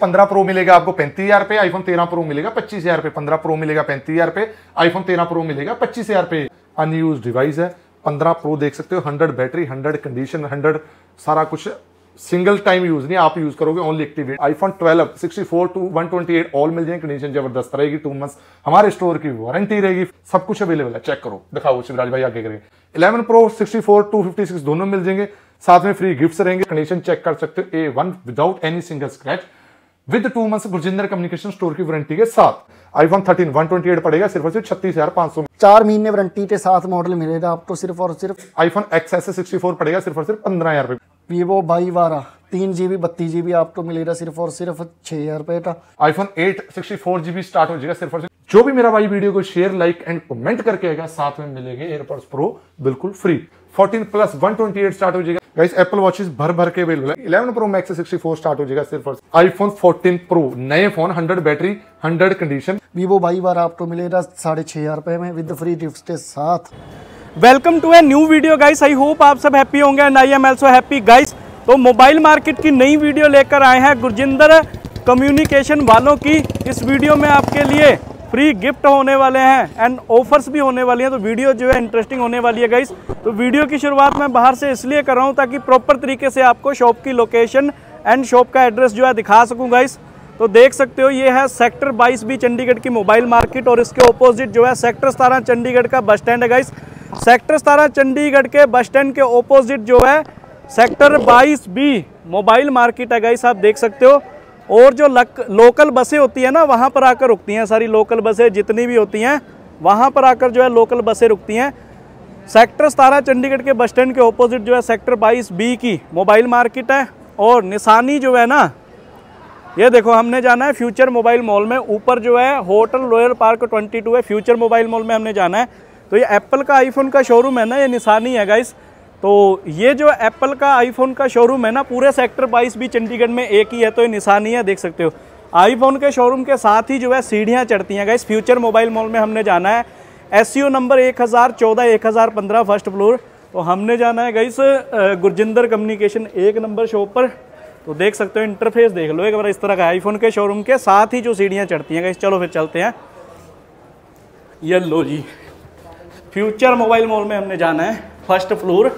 पंद्रह प्रो मिलेगा आपको पैंतीस हजार पे आईफोन तेरह प्रो मिलेगा पच्चीस हजार पे पंद्रह प्रो मिलेगा पैंतीस हजार पे आईफोन तेरह प्रो मिलेगा पच्चीस हजार पे अनयूज डिवाइस है पंद्रह प्रो देख सकते हो hundred battery hundred condition hundred सारा कुछ सिंगल टाइम यूज नहीं आप यूज करोगे only activate iPhone 12 64 to 128 all मिल जाएंगे कंडीशन जबरदस्त रहेगी टू मंथ हमारे स्टोर की वारंटी रहेगी सब कुछ अवेलेबल है चेक करो दिखाओ शिवराज भाई आगे करेंगे eleven pro sixty fifty six दोनों मिल जाएंगे साथ में फ्री गिफ्ट रहेंगे कंडीशन चेक कर सकते हो A one without any single scratch with two month Gurjinder communication store की वारंटी के साथ आईफोन 13 128 पड़ेगा सिर्फ और सिर्फ छत्तीस हजार पांच सौ चार महीने वारंटी के साथ मॉडल मिलेगा आपको सिर्फ और सिर्फ iPhone X S sixty four पड़ेगा सिर्फ और सिर्फ पंद्रह हजार रुपये वीवो बाई बारह तीन जीबी बत्तीस जीबी आपको मिलेगा सिर्फ और सिर्फ छह हजार रुपए का iPhone eight sixty four GB start हो जाएगा सिर्फ और सिर्फ जो भी मेरा भाई वीडियो को शेयर लाइक एंड कमेंट करके आएगा साथ में मिलेगा एयरपोर्ट्स प्रो बिल्कुल free fourteen plus one twenty eight start हो जाएगा गाइस एप्पल वॉचेस भर भर के अवेलेबल है 11 प्रो मैक्स 64 स्टार्ट हो जाएगा सिर्फ और आईफोन 14 प्रो नए फोन 100 बैटरी 100 कंडीशन वीवो भाई बार आपको मिलेगा साढ़े छह हज़ार रुपये में विद फ्री गिफ्ट के साथ welcome to a new video guys I hope आप सब हैप्पी होंगे and I am also happy guys तो मोबाइल मार्केट की नई वीडियो लेकर आए हैं गुरजिंदर कम्युनिकेशन वालों की इस वीडियो में आपके लिए फ्री गिफ्ट होने वाले हैं एंड ऑफर्स भी होने वाली हैं तो वीडियो जो है इंटरेस्टिंग होने वाली है गाइस तो वीडियो की शुरुआत मैं बाहर से इसलिए कर रहा हूँ ताकि प्रॉपर तरीके से आपको शॉप की लोकेशन एंड शॉप का एड्रेस जो है दिखा सकूँ गाइस तो देख सकते हो ये है सेक्टर 22 बी चंडीगढ़ की मोबाइल मार्केट और इसके ऑपोजिट जो है सेक्टर सतारह चंडीगढ़ का बस स्टैंड है गाइस सेक्टर सतारह चंडीगढ़ के बस स्टैंड के ऑपोजिट जो है सेक्टर 22 बी मोबाइल मार्केट है गाइस आप देख सकते हो और जो लक, लोकल बसें होती है ना वहाँ पर आकर रुकती हैं सारी लोकल बसें जितनी भी होती हैं वहाँ पर आकर जो है लोकल बसें रुकती हैं सेक्टर सतारह चंडीगढ़ के बस स्टैंड के ऑपोजिट जो है सेक्टर बाईस बी की मोबाइल मार्केट है और निशानी जो है ना ये देखो हमने जाना है फ्यूचर मोबाइल मॉल में ऊपर जो है होटल रॉयल पार्क 22 है फ्यूचर मोबाइल मॉल में हमने जाना है तो ये एप्पल का आईफोन का शोरूम है ना ये निशानी है गाइस तो ये जो एप्पल का आईफोन का शोरूम है ना पूरे सेक्टर 22 भी चंडीगढ़ में एक ही है तो ये निशानी है देख सकते हो आईफोन के शोरूम के साथ ही जो है सीढ़ियाँ चढ़ती हैं गाइस फ्यूचर मोबाइल मॉल में हमने जाना है एस नंबर एक हज़ार चौदह एक हज़ार पंद्रह फर्स्ट फ्लोर तो हमने जाना है गाइस गुरजिंदर कम्युनिकेशन एक नंबर शॉप पर तो देख सकते हो इंटरफेस देख लो एक बार इस तरह का आईफोन के शोरूम के साथ ही जो सीढ़ियाँ चढ़ती हैं गाइस चलो फिर चलते हैं ये लो जी फ्यूचर मोबाइल मॉल में हमने जाना है फर्स्ट फ्लोर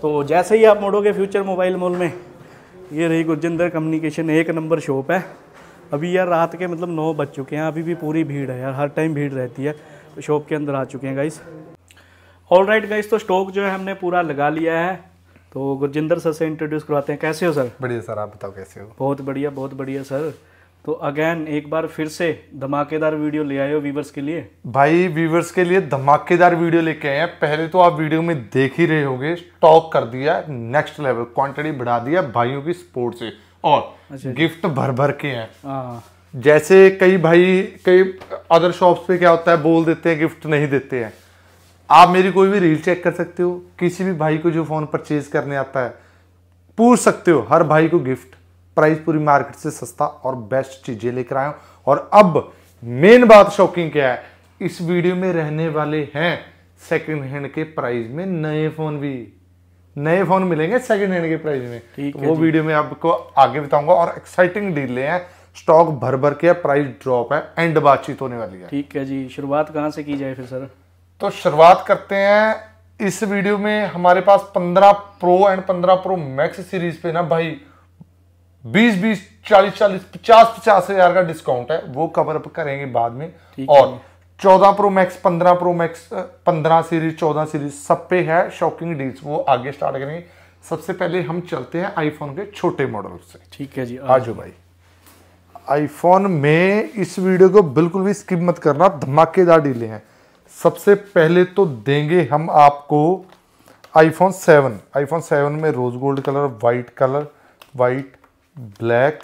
तो जैसे ही आप मोड़ोगे फ्यूचर मोबाइल मॉल में ये रही गुरजिंदर कम्युनिकेशन एक नंबर शॉप है अभी यार रात के मतलब नौ बज चुके हैं अभी भी पूरी भीड़ है यार हर टाइम भीड़ रहती है तो शॉप के अंदर आ चुके हैं गाइस ऑल राइट गाइस तो स्टॉक जो है हमने पूरा लगा लिया है तो गुरजिंदर सर से इंट्रोड्यूस करवाते हैं कैसे हो सर बढ़िया सर आप बताओ कैसे हो बहुत बढ़िया बहुत बढ़िया सर तो अगेन एक बार फिर से धमाकेदार वीडियो ले आए हो व्यूवर्स के लिए भाई व्यूवर्स के लिए धमाकेदार वीडियो लेके आए हैं पहले तो आप वीडियो में देख ही रहे होंगे स्टॉक कर दिया नेक्स्ट लेवल क्वांटिटी बढ़ा दिया भाइयों की सपोर्ट से और अच्छा। गिफ्ट भर भर के हैं हाँ। जैसे कई भाई कई अदर शॉप्स पे क्या होता है बोल देते हैं गिफ्ट नहीं देते हैं आप मेरी कोई भी रील चेक कर सकते हो किसी भी भाई को जो फोन परचेज करने आता है पूछ सकते हो हर भाई को गिफ्ट प्राइस पूरी मार्केट से सस्ता और बेस्ट चीज़ें लेकर आया हूं और अब मेन बात शॉकिंग क्या है इस वीडियो में रहने वाले हैं सेकंड हैंड के प्राइस में नए फ़ोन भी नए फ़ोन मिलेंगे सेकंड हैंड के प्राइस में तो वो वीडियो में आपको आगे बताऊंगा और एक्साइटिंग डील हैं स्टॉक भर भर के प्राइस ड्रॉप है एंड बातचीत होने वाली है ठीक है जी शुरुआत कहां से की जाए फिर सर तो शुरुआत करते हैं इस वीडियो में हमारे पास 15 pro and 15 pro max series पे ना भाई बीस बीस चालीस चालीस पचास पचास हजार का डिस्काउंट है वो कवर अप करेंगे बाद में और चौदह प्रो मैक्स पंद्रह प्रो मैक्स पंद्रह सीरीज चौदह सीरीज सब पे है शॉकिंग डील्स वो आगे स्टार्ट करेंगे सबसे पहले हम चलते हैं आईफोन के छोटे मॉडल से ठीक है जी आज भाई आईफोन में इस वीडियो को बिल्कुल भी स्किप मत करना धमाकेदार डीले हैं सबसे पहले तो देंगे हम आपको आईफोन सेवन आईफोन सेवन में rose gold colour white colour white black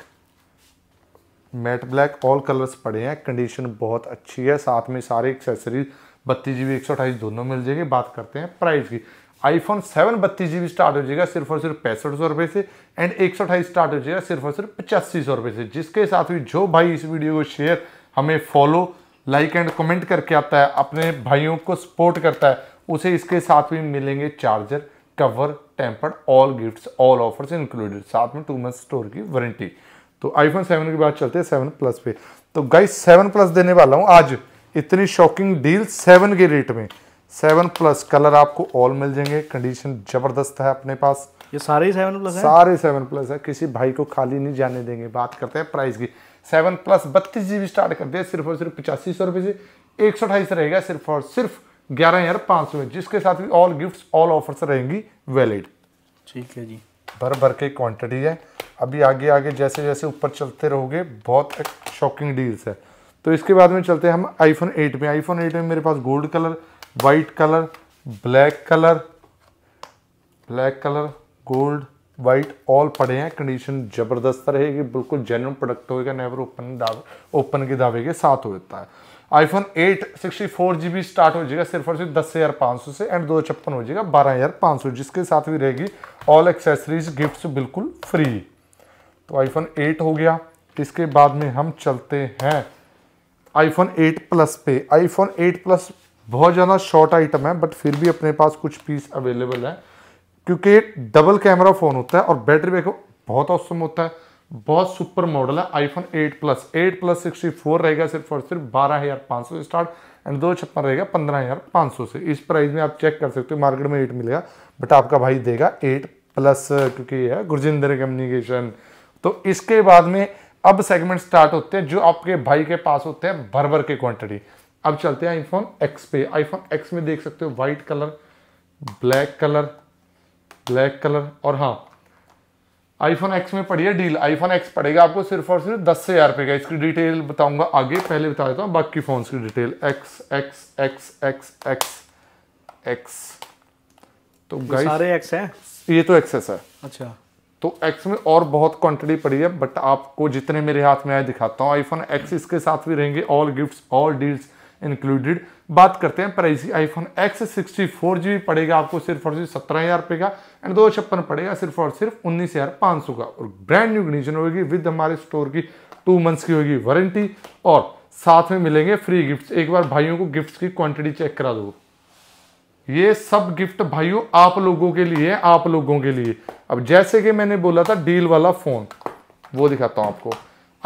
matte black all colours पड़े हैं कंडीशन बहुत अच्छी है साथ में सारे एक्सेसरीज बत्तीस जी बी दोनों मिल जाएगी बात करते हैं प्राइस की आईफोन सेवन बत्तीस जी स्टार्ट हो जाएगा सिर्फ और सिर्फ पैंसठ सौ रुपये से एंड एक सौ अठाईस स्टार्ट हो जाएगा सिर्फ और सिर्फ पचासी सौ रुपये से जिसके साथ भी जो भाई इस वीडियो को शेयर हमें फॉलो लाइक एंड कमेंट करके आता है अपने भाइयों को सपोर्ट करता है उसे इसके साथ भी मिलेंगे charger cover tempered all gifts all offers included साथ में टू मंथ स्टोर की वारंटी तो आईफोन सेवन की बात चलते हैं सेवन प्लस पे तो गाइस सेवन प्लस देने वाला हूँ आज इतनी शॉकिंग डील सेवन के रेट में सेवन प्लस कलर आपको ऑल मिल जाएंगे कंडीशन जबरदस्त है अपने पास ये सारे ही सेवन प्लस है सारे सेवन प्लस है किसी भाई को खाली नहीं जाने देंगे बात करते हैं प्राइस की सेवन प्लस बत्तीस जी स्टार्ट कर दिया सिर्फ और सिर्फ पचासी सौ रुपए से एक सौ अठाईस रहेगा सिर्फ और सिर्फ ग्यारह हजार पाँच सौ जिसके साथ भी ऑल गिफ्ट्स ऑल ऑफर्स रहेंगी वैलिड ठीक है जी भर भर के क्वांटिटी है अभी आगे आगे जैसे जैसे ऊपर चलते रहोगे बहुत शॉकिंग डील्स है तो इसके बाद में चलते हैं हम आईफोन 8 में आईफोन 8 में मेरे पास gold colour white colour black colour black colour gold white all पड़े हैं कंडीशन ज़बरदस्त रहेगी बिल्कुल जेन्यून प्रोडक्ट होएगा नेवर ओपन ओपन के दावे के साथ होता है iPhone eight sixty four G B start हो जाएगा सिर्फ और सिर्फ दस हज़ार पाँच सौ से एंड दो छप्पन हो जाएगा बारह हज़ार पाँच सौ जिसके साथ भी रहेगी ऑल एक्सेसरीज गिफ्ट्स बिल्कुल फ्री तो आईफोन एट हो गया इसके बाद में हम चलते हैं आईफोन एट प्लस पे आईफोन एट प्लस बहुत ज़्यादा शॉर्ट आइटम है बट फिर भी अपने पास कुछ पीस अवेलेबल है क्योंकि डबल कैमरा फ़ोन होता है और बैटरी बैकअप बहुत औसम होता है बहुत सुपर मॉडल है आईफोन 8 प्लस 8 प्लस 64 रहेगा सिर्फ और सिर्फ बारह हज़ार पाँच सौ स्टार्ट एंड दो छप्पन रहेगा पंद्रह हज़ार पाँच सौ से इस प्राइस में आप चेक कर सकते हो मार्केट में एट मिलेगा बट आपका भाई देगा एट प्लस क्योंकि ये है गुरजिंदर कम्युनिकेशन तो इसके बाद में अब सेगमेंट स्टार्ट होते हैं जो आपके भाई के पास होते हैं भर भर के क्वांटिटी अब चलते हैं आईफोन एक्स पे आईफोन एक्स में देख सकते हो white colour black colour black colour और हाँ आईफोन एक्स में पड़ी है डील आईफोन एक्स पड़ेगा आपको सिर्फ और सिर्फ दस हज़ार रुपये का इसकी डिटेल बताऊंगा आगे पहले बता देता हूँ बाकी फ़ोन की detail X X X X X X तो गाइस सारे एक्स है ये तो एक्सेस है अच्छा तो एक्स में और बहुत क्वांटिटी पड़ी है बट आपको जितने मेरे हाथ में आए दिखाता हूँ आईफोन एक्स इसके साथ भी रहेंगे all gifts all deals included बात करते हैं price iPhone X sixty four G पड़ेगा आपको सिर्फ और सिर्फ सत्रह हज़ार रुपये का एंड दो छप्पन पड़ेगा सिर्फ और सिर्फ उन्नीस हज़ार पाँच सौ का और ब्रांड न्यू कंडीशन होगी विद हमारे स्टोर की टू मंथ्स की होगी वारंटी और साथ में मिलेंगे फ्री गिफ्ट एक बार भाइयों को गिफ्ट की क्वान्टिटी चेक करा दो ये सब गिफ्ट भाइयों आप लोगों के लिए आप लोगों के लिए अब जैसे कि मैंने बोला था डील वाला फ़ोन वो दिखाता हूँ आपको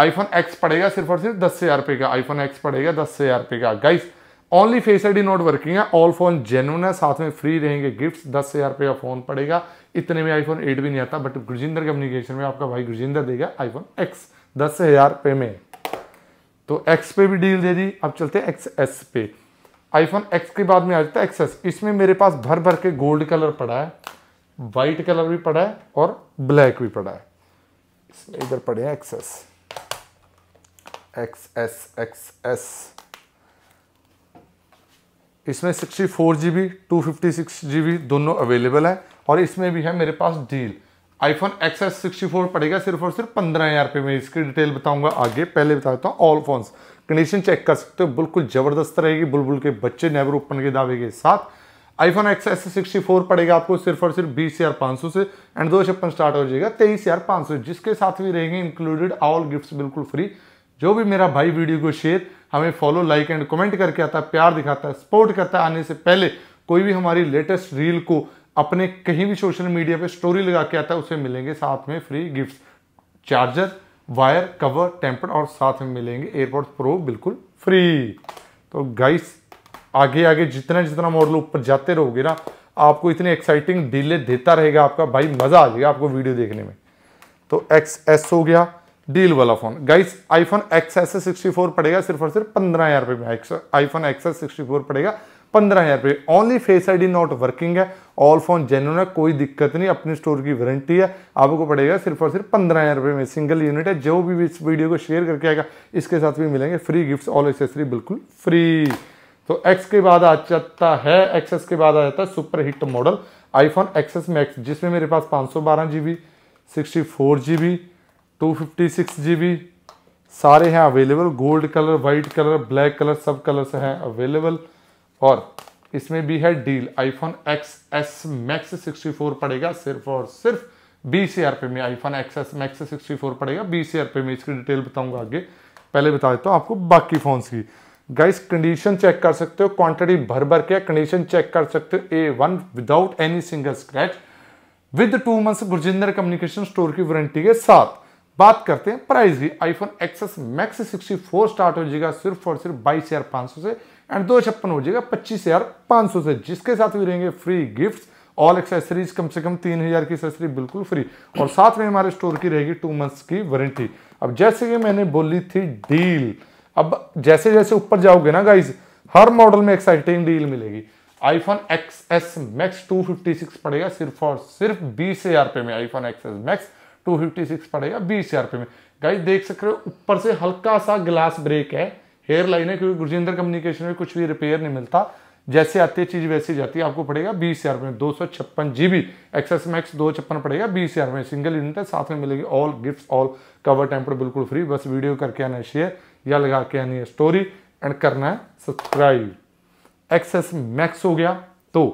आईफोन एक्स पड़ेगा सिर्फ और सिर्फ दस हजार रुपए का आईफोन एक्स पड़ेगा दस हजार रुपये का guys only face ID not working है ऑल फोन जेनुअन है साथ में फ्री रहेंगे गिफ्ट्स दस हजार रुपये का फोन पड़ेगा इतने में आईफोन एट भी नहीं आता बट गुरजिंदर कम्युनिकेशन में आपका भाई गुरजिंदर देगा आईफोन एक्स दस हजार रुपये में तो एक्स पे भी डील दे दी अब चलते हैं एक्स एस पे आईफोन एक्स के बाद में आ जाता है एक्स एस इसमें मेरे पास भर भर के गोल्ड कलर पड़ा है वाइट कलर भी पड़ा है और ब्लैक भी पड़ा है इसमें इधर पड़े हैं X S X S X S इसमें sixty four G B two fifty six G B दोनों अवेलेबल है और इसमें भी है मेरे पास deal iPhone X S sixty four पड़ेगा सिर्फ और सिर्फ पंद्रह हज़ार रुपये में इसकी डिटेल बताऊंगा आगे पहले बता देता हूँ ऑल फोन्स कंडीशन चेक कर सकते हो बिल्कुल ज़बरदस्त रहेगी बुलबुल के बच्चे नेवर ओपन के दावे के साथ iPhone X S sixty four पड़ेगा आपको सिर्फ और सिर्फ बीस हज़ार पाँच सौ से एंड दो छप्पन स्टार्ट हो जाएगा तेईस हज़ार पाँच सौ जिसके साथ भी रहेंगे इंक्लूडेड ऑल गिफ्ट्स बिल्कुल फ्री जो भी मेरा भाई वीडियो को शेयर हमें फॉलो लाइक एंड कमेंट करके आता है प्यार दिखाता है सपोर्ट करता है आने से पहले कोई भी हमारी लेटेस्ट रील को अपने कहीं भी सोशल मीडिया पे स्टोरी लगा के आता है उसे मिलेंगे साथ में free gifts charger wire cover temper और साथ में मिलेंगे एयरपोर्ट प्रो बिल्कुल फ्री तो गाइस आगे आगे जितना जितना मॉडल ऊपर जाते रहोगे ना आपको इतने एक्साइटिंग डीले देता रहेगा आपका भाई मज़ा आ जाएगा आपको वीडियो देखने में तो एक्स एस हो गया डील वाला phone guys iPhone X S sixty four पड़ेगा सिर्फ और सिर्फ पंद्रह हजार रुपये में iPhone X S sixty four पड़ेगा पंद्रह हजार रुपये only face I D not working है ऑल फोन जेनुअन है कोई दिक्कत नहीं अपनी स्टोर की वारंटी है आपको पड़ेगा सिर्फ और सिर्फ पंद्रह हज़ार रुपये में सिंगल यूनिट है जो भी इस वीडियो को शेयर करके आएगा इसके साथ भी मिलेंगे फ्री गिफ्ट ऑल एक्सेसरी बिल्कुल फ्री तो एक्स के बाद आ जाता है एस के बाद आ जाता है super hit model iPhone S Max जिसमें मेरे पास पाँच सौ बारह G B sixty four G B two fifty six G B सारे हैं available gold colour white colour black colour सब कलर से हैं अवेलेबल और इसमें भी है deal iPhone X S Max sixty four पड़ेगा सिर्फ और सिर्फ बीस हज़ार रुपये में iPhone X S Max sixty four पड़ेगा बीस हज़ार रुपये में इसकी डिटेल बताऊंगा आगे पहले बता देता हूँ आपको बाकी फ़ोन्स की गाइस कंडीशन चेक कर सकते हो क्वांटिटी भर भर के कंडीशन चेक कर सकते हो A one without any single scratch with two months Gurjinder communication store की वारंटी के साथ बात करते हैं प्राइस की आईफोन एक्सएस मैक्स 64 स्टार्ट हो जाएगा सिर्फ और सिर्फ बाईस हजार पाँच सौ से एंड दो छप्पन हो जाएगा पच्चीस हजार पाँच सौ से जिसके साथ भी रहेंगे फ्री गिफ्ट ऑल एक्सेसरीज कम से कम तीन हज़ार की एक्सेसरी बिल्कुल फ्री और साथ में हमारे स्टोर की रहेगी टू मंथ्स की वारंटी अब जैसे कि मैंने बोली थी डील अब जैसे जैसे ऊपर जाओगे ना गाइज हर मॉडल में एक्साइटिंग डील मिलेगी iPhone X S Max two fifty six पड़ेगा सिर्फ और सिर्फ बीस हजार रुपये में iPhone X S Max two fifty six पड़ेगा बीस हजार रुपये में गाइस देख सक रहे हो ऊपर से हल्का सा ग्लास ब्रेक है हेयर लाइन है क्योंकि गुरजिंदर कम्युनिकेशन में कुछ भी रिपेयर नहीं मिलता जैसे आती है चीज वैसी जाती है आपको पड़ेगा बीस हजार में दो सौ छप्पन जीबी एक्सएस मैक्स दो छप्पन पड़ेगा बीस हजार में सिंगल यूनिट है साथ में मिलेगी all gift all cover temper बिल्कुल फ्री बस वीडियो करके आना है शेयर या लगा के आनी है स्टोरी एंड करना है सब्सक्राइब एक्सएस मैक्स हो गया तो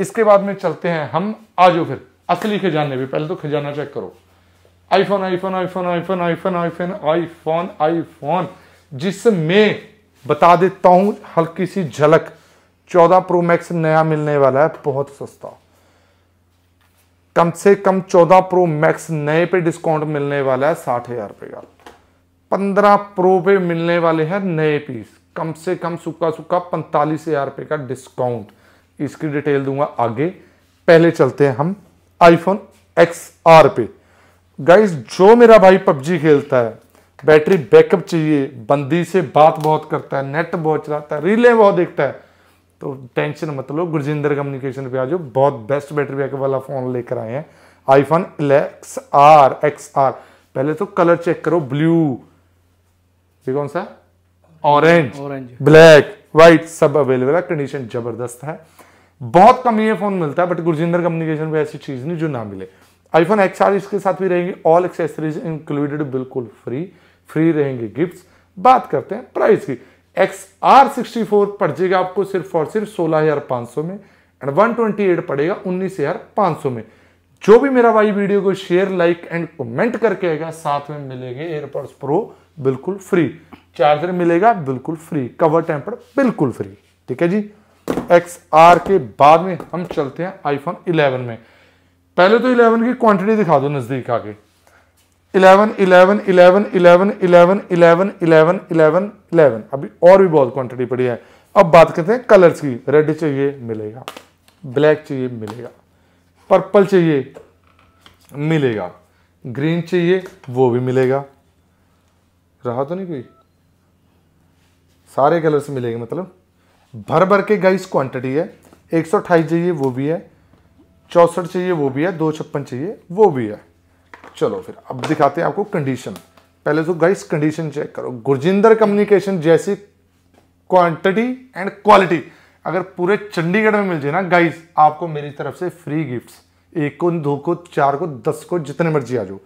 इसके बाद में चलते हैं हम आज फिर असली खजाने भी पहले तो खजाना चेक करो iPhone iPhone iPhone iPhone iPhone iPhone iPhone iPhone जिसमें बता देता हूं हल्की सी झलक 14 प्रो मैक्स नया मिलने वाला है बहुत सस्ता कम से कम 14 प्रो मैक्स नए पे डिस्काउंट मिलने वाला है साठ हजार रुपये का पंद्रह प्रो पे मिलने वाले हैं नए पीस कम से कम सुखा सुखा पैंतालीस हजार रुपये का डिस्काउंट इसकी डिटेल दूंगा आगे पहले चलते हैं हम आईफोन एक्स आर पे गाइस जो मेरा भाई पबजी खेलता है बैटरी बैकअप चाहिए बंदी से बात बहुत करता है नेट बहुत चलाता है रीलें बहुत देखता है तो टेंशन मत लो गुरजिंदर कम्युनिकेशन पे आ जाओ बहुत बेस्ट बैटरी बैकअप वाला फ़ोन लेकर आए हैं आईफोन इलेक्स आर एक्स आर पहले तो कलर चेक करो ब्लू ये कौन सा ऑरेंज ऑरेंज ब्लैक व्हाइट सब अवेलेबल है कंडीशन जबरदस्त है बहुत कम ये फ़ोन मिलता है बट गुरजिंदर कम्युनिकेशन पे ऐसी चीज़ नहीं जो ना मिले आईफोन एक्स इसके साथ भी रहेंगे ऑल एक्सेसरीज इंक्लूडेड बिल्कुल फ्री फ्री रहेंगे गिफ्ट्स बात करते हैं प्राइस की एक्स आर सिक्सटी फोर पड़ जाएगा आपको सिर्फ और सिर्फ सोलह हजार पाँच सौ में एंड वन ट्वेंटी एट पड़ेगा उन्नीस हजार पाँच सौ में जो भी मेरा भाई वीडियो को शेयर लाइक एंड कमेंट करके आएगा साथ में मिलेंगे एयरपोर्ट्स प्रो बिल्कुल फ्री चार्जर मिलेगा बिल्कुल फ्री कवर टेम्पर बिल्कुल फ्री ठीक है जी एक्स आर के बाद में हम चलते हैं आईफोन इलेवन में पहले तो इलेवन की क्वांटिटी दिखा दो नज़दीक आके eleven eleven eleven eleven eleven eleven eleven eleven eleven अभी और भी बहुत क्वांटिटी पड़ी है अब बात करते हैं कलर्स की रेड चाहिए मिलेगा ब्लैक चाहिए मिलेगा पर्पल चाहिए मिलेगा ग्रीन चाहिए वो भी मिलेगा रहा तो नहीं कोई सारे कलर्स मिलेंगे मतलब भर भर के गाइस क्वांटिटी है एक सौ चाहिए वो भी है चौसठ चाहिए वो भी है दो छप्पन चाहिए वो भी है चलो फिर अब दिखाते हैं आपको कंडीशन पहले तो गाइस कंडीशन चेक करो गुरजिंदर कम्युनिकेशन जैसी क्वांटिटी एंड क्वालिटी अगर पूरे चंडीगढ़ में मिल जाए ना गाइस आपको मेरी तरफ से फ्री गिफ्ट्स एक को दो को चार को दस को जितने मर्जी आ जाओ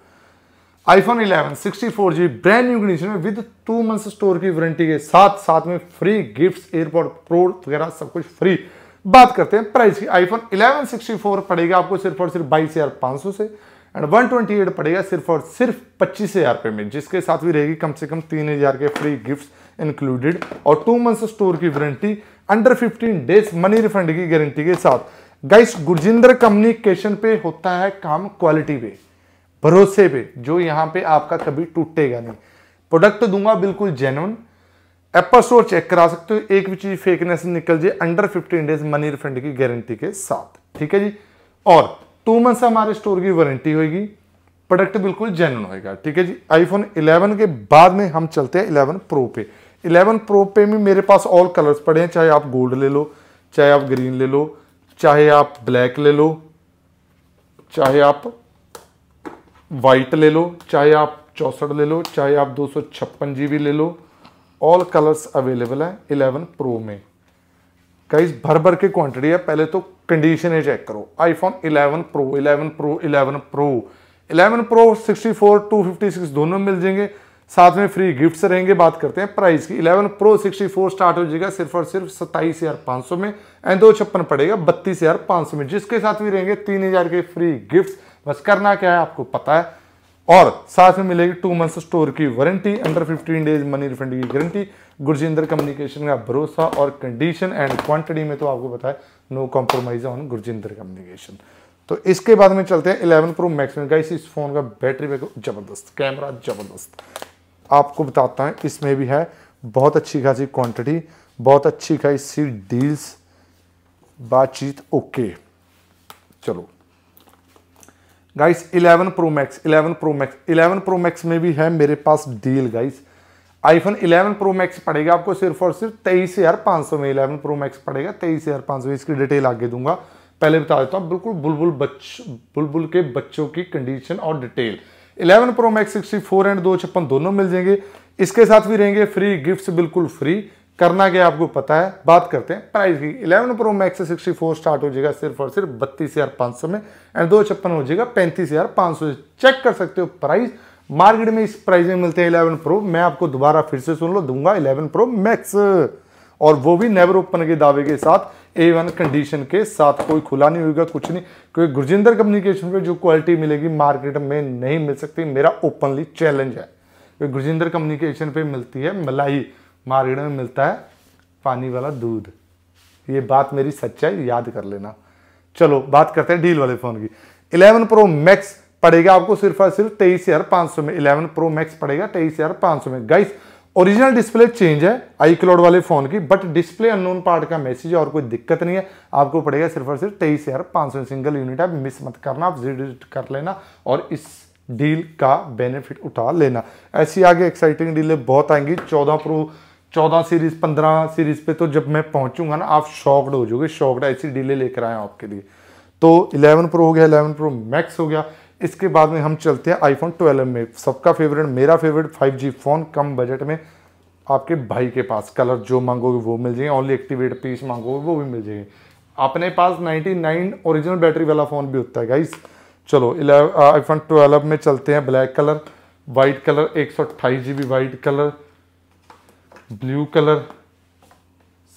iPhone eleven sixty four G brand new condition में विद टू मंथ स्टोर की वारंटी के साथ साथ में फ्री गिफ्ट एयरपोर्ट प्रो वगैरह सब कुछ फ्री बात करते हैं प्राइस की आईफोन 1164 पड़ेगा आपको सिर्फ और सिर्फ बाईस हजार सौ से एंड 128 पड़ेगा सिर्फ और सिर्फ पच्चीस हजार में जिसके साथ भी रहेगी कम से कम तीन के फ्री गिफ्ट्स इंक्लूडेड और टू मंथ्स स्टोर की warranty under 15 days money refund की गारंटी के साथ गाइस गुरजिंदर कम्युनिकेशन पे होता है काम क्वालिटी पे भरोसे पे जो यहाँ पे आपका कभी टूटेगा नहीं प्रोडक्ट तो दूंगा बिल्कुल जेनुअन एप्पल स्टोर चेक करा सकते हो एक भी चीज़ फेकनेस निकल जाए under fifteen days money refund की गारंटी के साथ ठीक है जी और टू मंथ्स हमारे स्टोर की वारंटी होगी प्रोडक्ट बिल्कुल जेनुअन होएगा ठीक है जी आईफोन 11 के बाद में हम चलते हैं 11 प्रो पे 11 प्रो पे में मेरे पास ऑल कलर्स पड़े हैं चाहे आप गोल्ड ले लो चाहे आप ग्रीन ले लो चाहे आप ब्लैक ले लो चाहे आप वाइट ले लो चाहे आप चौसठ ले लो चाहे आप दो सौ ले लो ऑल कलर्स अवेलेबल है इलेवन प्रो में कई भर भर के क्वांटिटी है पहले तो कंडीशन ही चेक करो iPhone 11 Pro 11 Pro 11 Pro 11 Pro 64 256 दोनों मिल जाएंगे साथ में फ्री गिफ्ट्स रहेंगे बात करते हैं प्राइस की 11 प्रो 64 स्टार्ट हो जाएगा सिर्फ और सिर्फ सत्ताईस हज़ार पाँच सौ में एंड दो छप्पन पड़ेगा बत्तीस हज़ार पाँच सौ में जिसके साथ भी रहेंगे तीन हज़ार के फ्री गिफ्ट्स बस करना क्या है आपको पता है और साथ में मिलेगी टू मंथ्स स्टोर की warranty under 15 days money refund की गारंटी गुरजिंदर कम्युनिकेशन का भरोसा और कंडीशन एंड क्वांटिटी में तो आपको पता है no compromise on Gurjinder communication तो इसके बाद में चलते हैं 11 प्रो मैक्स में गाइस इस फोन का बैटरी बैकअप जबरदस्त कैमरा जबरदस्त आपको बताता है इसमें भी है बहुत अच्छी खासी क्वांटिटी बहुत अच्छी खासी डील्स बातचीत ओके चलो guys 11 Pro Max 11 Pro Max 11 Pro max में भी है मेरे पास deal guys iPhone 11 Pro Max पड़ेगा आपको सिर्फ और सिर्फ तेईस हज़ार पाँच सौ में इलेवन प्रो मैक्स पड़ेगा तेईस हज़ार पाँच सौ इसकी डिटेल आगे दूंगा पहले बता देता हूँ बिल्कुल बुलबुल बच्च बुलबुल के बच्चों की कंडीशन और डिटेल 11 प्रो मैक्स 64 एंड दो छप्पन दोनों मिल जाएंगे इसके साथ भी रहेंगे फ्री गिफ्ट्स बिल्कुल फ्री करना क्या आपको पता है बात करते हैं प्राइस की 11 Pro Max sixty four start हो जाएगा सिर्फ और सिर्फ बत्तीस हज़ार पाँच सौ में एंड दो छप्पन हो जाएगा पैंतीस हज़ार पाँच सौ चेक कर सकते हो प्राइस मार्केट में इस प्राइस में मिलते हैं 11 प्रो मैं आपको दोबारा फिर से सुन लो दूंगा 11 प्रो मैक्स और वो भी नेवर ओपन के दावे के साथ ए वन कंडीशन के साथ कोई खुला नहीं होगा कुछ नहीं क्योंकि गुरजिंदर कम्युनिकेशन पे जो क्वालिटी मिलेगी मार्केट में नहीं मिल सकती मेरा ओपनली चैलेंज है क्योंकि गुरजिंदर कम्युनिकेशन पे मिलती है मलाई मार्केट में मिलता है पानी वाला दूध ये बात मेरी सच्चाई याद कर लेना चलो बात करते हैं डील वाले फ़ोन की 11 प्रो मैक्स पड़ेगा आपको सिर्फ और सिर्फ तेईस हज़ार पांच सौ में इलेवन प्रो मैक्स पड़ेगा तेईस हज़ार पांच सौ में गाइस ओरिजिनल डिस्प्ले चेंज है आई क्लोड वाले फ़ोन की बट डिस्प्ले अननोन पार्ट का मैसेज है और कोई दिक्कत नहीं है आपको पड़ेगा सिर्फ और सिर्फ तेईस हज़ार पांच सौ सिंगल यूनिट है मिस मत करना आप डिजिट कर लेना और इस डील का बेनिफिट उठा लेना ऐसी आगे एक्साइटिंग डीलें बहुत आएंगी चौदह प्रो चौदह सीरीज पंद्रह सीरीज पे तो जब मैं पहुंचूंगा ना आप शॉकड हो जाओगे शॉकड ऐसी डीले लेकर आया आपके लिए तो इलेवन प्रो हो गया इलेवन प्रो मैक्स हो गया इसके बाद में हम चलते हैं आईफोन ट्वेल्व में सबका फेवरेट मेरा फेवरेट जी फ़ोन कम बजट में आपके भाई के पास कलर जो मांगोगे वो मिल जाएंगे ओनली एक्टिवेट पीस मांगोगे वो भी मिल जाएंगे अपने पास 99 ओरिजिनल बैटरी वाला फ़ोन भी होता है गाइस चलो आईफोन ट्वेल्व uh, में चलते हैं ब्लैक कलर वाइट कलर एक सौ अट्ठाईस G white colour blue colour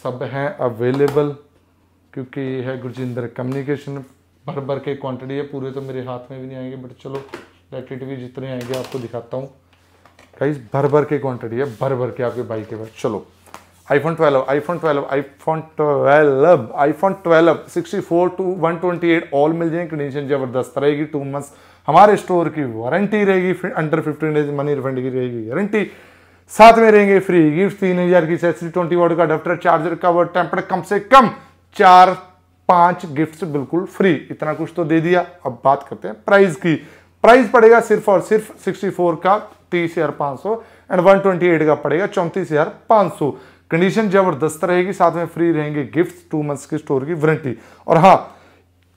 सब हैं अवेलेबल क्योंकि ये है गुरजिंदर कम्युनिकेशन भर भर के क्वांटिटी है पूरे तो मेरे हाथ में भी नहीं आएंगे बट चलो लेटेड भी जितने आएंगे आपको दिखाता हूँ कई भर भर के क्वांटिटी है भर भर के आपके बाइक के पास चलो iPhone I iPhone twelve iPhone phone iPhone sixty four two one twenty eight all मिल जाएंगे कंडीशन जबरदस्त रहेगी टू मंथ्स हमारे स्टोर की वारंटी रहेगी under fifteen days money refund की रहेगी गारंटी साथ में रहेंगे फ्री गिफ्ट तीन हजार की सैसरी ट्वेंटी वोट का डॉक्टर चार्जर वर्ड टेम्पर कम से कम चार पांच गिफ्ट बिल्कुल फ्री इतना कुछ तो दे दिया अब बात करते हैं प्राइस की प्राइस पड़ेगा सिर्फ और सिर्फ 64 का तीस हजार पांच सौ एंड वन का पड़ेगा चौंतीस हजार पांच सौ कंडीशन जबरदस्त रहेगी साथ में फ्री रहेंगे गिफ्ट टू मंथ्स की स्टोर की वारंटी और हाँ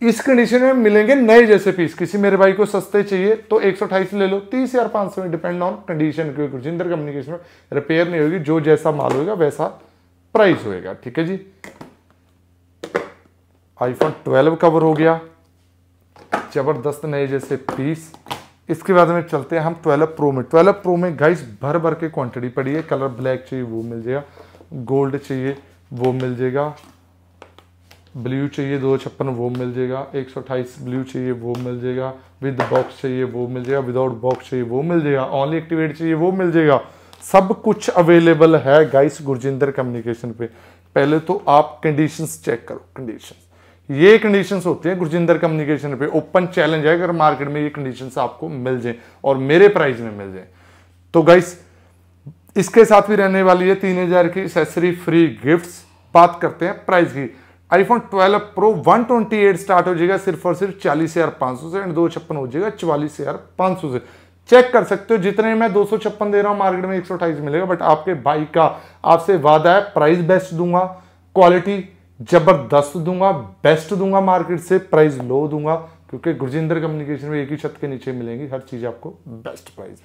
इस कंडीशन में मिलेंगे नए जैसे पीस किसी मेरे भाई को सस्ते चाहिए तो एक सौ अठाईस ले लो तीस हजार पांच सौ में डिपेंड ऑन कंडीशन क्योंकि कम्युनिकेशन में रिपेयर नहीं होगी जो जैसा माल होगा वैसा प्राइस होगा ठीक है जी आईफोन 12 कवर हो गया जबरदस्त नए जैसे पीस इसके बाद में चलते हैं हम ट्वेल्व प्रो में ट्वेल्व प्रो में गाइस भर भर के क्वांटिटी पड़ी है कलर ब्लैक चाहिए वो मिल जाएगा गोल्ड चाहिए वो मिल जाएगा ब्लू चाहिए दो छप्पन वो मिल जाएगा एक सौ अट्ठाईस ब्लू चाहिए वो मिल जाएगा विद बॉक्स चाहिए वो मिल जाएगा विदाउट बॉक्स चाहिए वो मिल जाएगा ऑनली एक्टिवेट चाहिए वो मिल जाएगा सब कुछ अवेलेबल है गाइस गुरजिंदर कम्युनिकेशन पे पहले तो आप कंडीशन चेक करो कंडीशन ये कंडीशन होती हैं गुरजिंदर कम्युनिकेशन पे ओपन चैलेंज है अगर मार्केट में ये कंडीशन आपको मिल जाए और मेरे प्राइस में मिल जाए तो गाइस इसके साथ भी रहने वाली है तीन हजार की एसेसरी फ्री गिफ्ट्स बात करते हैं प्राइस की आईफोन 12 प्रो 128 स्टार्ट हो जाएगा सिर्फ और सिर्फ चालीस हजार पांच सौ से एंड दो छप्पन हो जाएगा चवालीस हजार पांच सौ से चेक कर सकते हो जितने मैं दो सौ छप्पन दे रहा हूँ मार्केट में एक सौ अठाईस मिलेगा बट आपके भाई का आपसे वादा है प्राइस बेस्ट दूंगा क्वालिटी जबरदस्त दूंगा बेस्ट दूंगा मार्केट से प्राइस लो दूंगा क्योंकि गुरजिंदर कम्युनिकेशन में एक ही छत के नीचे मिलेंगी हर चीज़ आपको बेस्ट प्राइस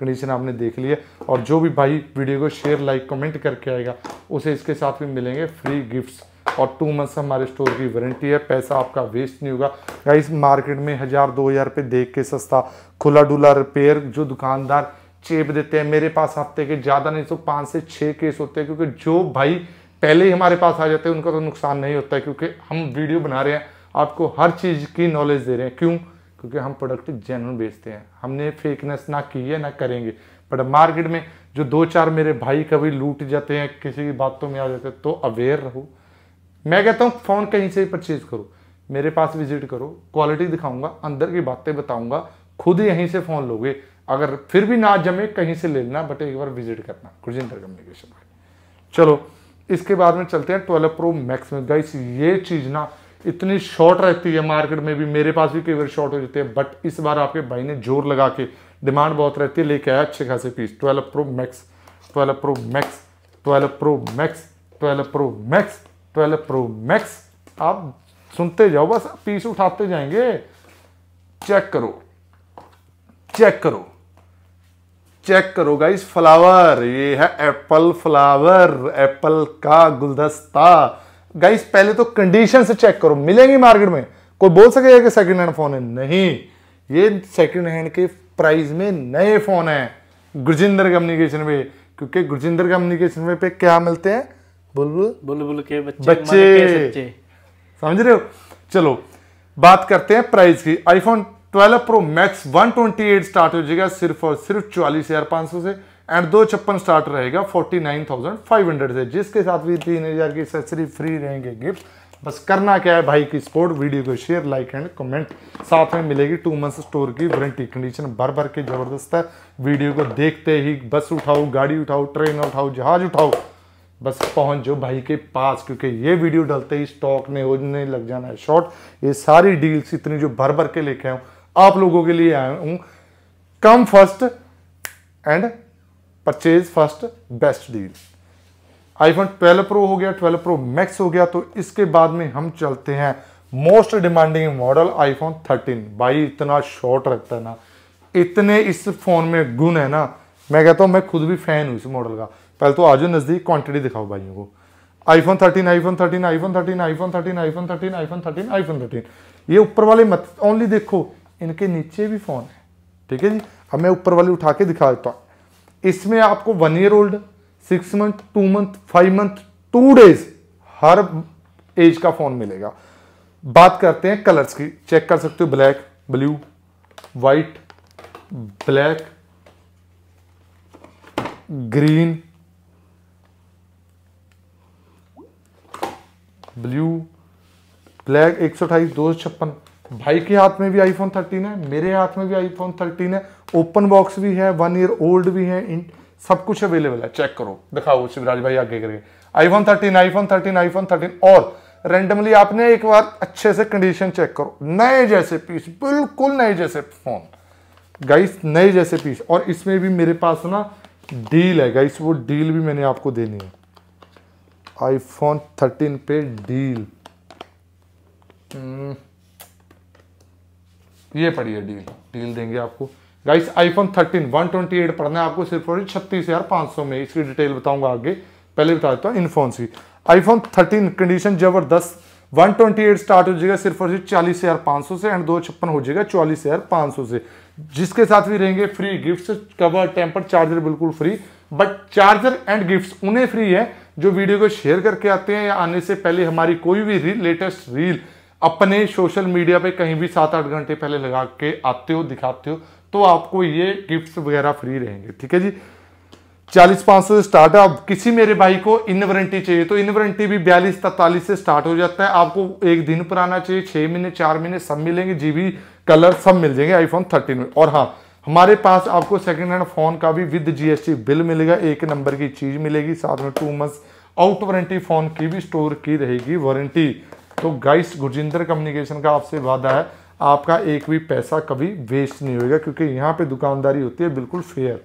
कंडीशन आपने देख ली है और जो भी भाई वीडियो को शेयर लाइक कमेंट करके आएगा उसे इसके साथ भी मिलेंगे फ्री गिफ्ट्स और टू मंथ्स हमारे स्टोर की वारंटी है पैसा आपका वेस्ट नहीं होगा गाइस मार्केट में हज़ार दो हज़ार रुपये देख के सस्ता खुला डुला रिपेयर जो दुकानदार चेप देते हैं मेरे पास हफ्ते के ज़्यादा नहीं तो पाँच से छः केस होते हैं क्योंकि जो भाई पहले ही हमारे पास आ जाते हैं उनका तो नुकसान नहीं होता है क्योंकि हम वीडियो बना रहे हैं आपको हर चीज़ की नॉलेज दे रहे हैं क्यों क्योंकि हम प्रोडक्ट जेनवन बेचते हैं हमने फेकनेस ना की है ना करेंगे बट मार्केट में जो दो चार मेरे भाई कभी लूट जाते हैं किसी की बातों में आ जाते हैं तो अवेयर रहो मैं कहता हूँ फ़ोन कहीं से परचेज करो मेरे पास विजिट करो क्वालिटी दिखाऊंगा अंदर की बातें बताऊंगा खुद यहीं से फ़ोन लोगे अगर फिर भी ना जमे कहीं से ले लेना बट एक बार विजिट करना गुरजिंदर कम्युनिकेशन पर चलो इसके बाद में चलते हैं ट्वेल्व प्रो मैक्स में गाइस ये चीज़ ना इतनी शॉर्ट रहती है मार्केट में भी मेरे पास भी कई बार शॉर्ट हो जाते हैं बट इस बार आपके भाई ने जोर लगा के डिमांड बहुत रहती है लेके आया अच्छे खासे piece twelve Pro Max twelve Pro Max twelve Pro Max twelve Pro Max twelve Pro Max आप सुनते जाओ बस पीस उठाते जाएंगे चेक करो चेक करो चेक करो गाइस फ्लावर ये है एप्पल फ्लावर एप्पल का गुलदस्ता गाइस पहले तो कंडीशन से चेक करो मिलेंगे मार्केट में कोई बोल सकेगा कि सेकंड हैंड फोन है नहीं ये सेकंड हैंड के प्राइस में नए फोन है गुरजिंदर कम्युनिकेशन में क्योंकि गुरजिंदर कम्युनिकेशन में पे क्या मिलते हैं बुलबुल बुलबुल के बच्चे बच्चे के समझ रहे हो चलो बात करते हैं प्राइस की आईफोन 12 प्रो मैक्स 128 स्टार्ट हो जाएगा सिर्फ और सिर्फ चौलीस हजार पांच सौ से एंड दो छप्पन स्टार्ट रहेगा 49,500 से जिसके साथ भी तीन हजार की एक्सेसरी फ्री रहेंगे गिफ्ट बस करना क्या है भाई की सपोर्ट वीडियो को शेयर लाइक एंड कमेंट साथ में मिलेगी टू मंथ्स स्टोर की वारंटी कंडीशन भर भर के जबरदस्त है वीडियो को देखते ही बस उठाओ गाड़ी उठाओ ट्रेन उठाओ जहाज उठाओ बस पहुंच जाओ भाई के पास क्योंकि ये वीडियो डलते ही स्टॉक ने होने लग जाना है शॉर्ट ये सारी डील्स इतनी जो भर भर के लेके आऊँ आप लोगों के लिए आया हूँ come first and purchase first best deal iPhone 12 Pro हो गया 12 प्रो मैक्स हो गया तो इसके बाद में हम चलते हैं मोस्ट डिमांडिंग मॉडल आईफोन 13 भाई इतना शॉर्ट रखता है ना इतने इस फोन में गुण है ना मैं कहता हूँ मैं खुद भी फैन हूँ इस मॉडल का पहले तो आज नज़दीक क्वांटिटी दिखाओ भाइयों को iPhone thirteen iPhone thirteen iPhone thirteen iPhone thirteen iPhone thirteen iPhone thirteen iPhone thirteen ये ऊपर वाले मत ओनली देखो इनके नीचे भी फ़ोन है ठीक है जी अब मैं ऊपर वाले उठा के दिखा देता हूँ इसमें आपको one year old six month two month five month two days हर एज का फ़ोन मिलेगा बात करते हैं कलर्स की चेक कर सकते हो black blue white black green blue black एक सौ अठाईस दो सौ छप्पन भाई के हाथ में भी आईफोन थर्टीन है मेरे हाथ में भी आईफोन थर्टीन है ओपन बॉक्स भी है वन ईयर ओल्ड भी है इन सब कुछ अवेलेबल है चेक करो दिखाओ शिवराज भाई आगे करके iPhone phone iPhone I iPhone thirteen और रेंडमली आपने एक बार अच्छे से कंडीशन चेक करो नए जैसे पीस बिल्कुल नए जैसे फोन गाइस नए जैसे पीस और इसमें भी मेरे पास ना डील है गाइस वो डील भी मैंने आपको देनी है आईफोन 13 पे डील hmm. ये पड़ी है डील डील देंगे आपको गाइस आईफोन 13 128 पढ़ना है आपको सिर्फ और छत्तीस हजार पांच सौ में इसकी डिटेल बताऊंगा आगे पहले बता देता हूँ इनफोन की आईफोन 13 कंडीशन जबरदस्त 128 स्टार्ट हो जाएगा सिर्फ और सिर्फ चालीस हजार पांच सौ से एंड दो छप्पन हो जाएगा चालीस हजार पांच सौ से जिसके साथ भी रहेंगे free gift cover temper charger बिल्कुल free but charger and gift उन्हें फ्री है जो वीडियो को शेयर करके आते हैं या आने से पहले हमारी कोई भी रील लेटेस्ट रील अपने सोशल मीडिया पे कहीं भी सात आठ घंटे पहले लगा के आते हो दिखाते हो तो आपको ये गिफ्ट्स वगैरह फ्री रहेंगे ठीक है जी चालीस पांच सौ से स्टार्ट है अब किसी मेरे भाई को इन वारंटी चाहिए तो इन वारंटी भी बयालीस तैतालीस से स्टार्ट हो जाता है आपको एक दिन पर आना चाहिए छह महीने चार महीने सब मिलेंगे जी कलर सब मिल जाएंगे आईफोन थर्टीन में और हाँ हमारे पास आपको सेकेंड हैंड फ़ोन का भी विद जीएसटी बिल मिलेगा एक नंबर की चीज़ मिलेगी साथ में two month out warranty phone की भी स्टोर की रहेगी वारंटी तो गाइस गुरजिंदर कम्युनिकेशन का आपसे वादा है आपका एक भी पैसा कभी वेस्ट नहीं होगा क्योंकि यहाँ पे दुकानदारी होती है बिल्कुल फेयर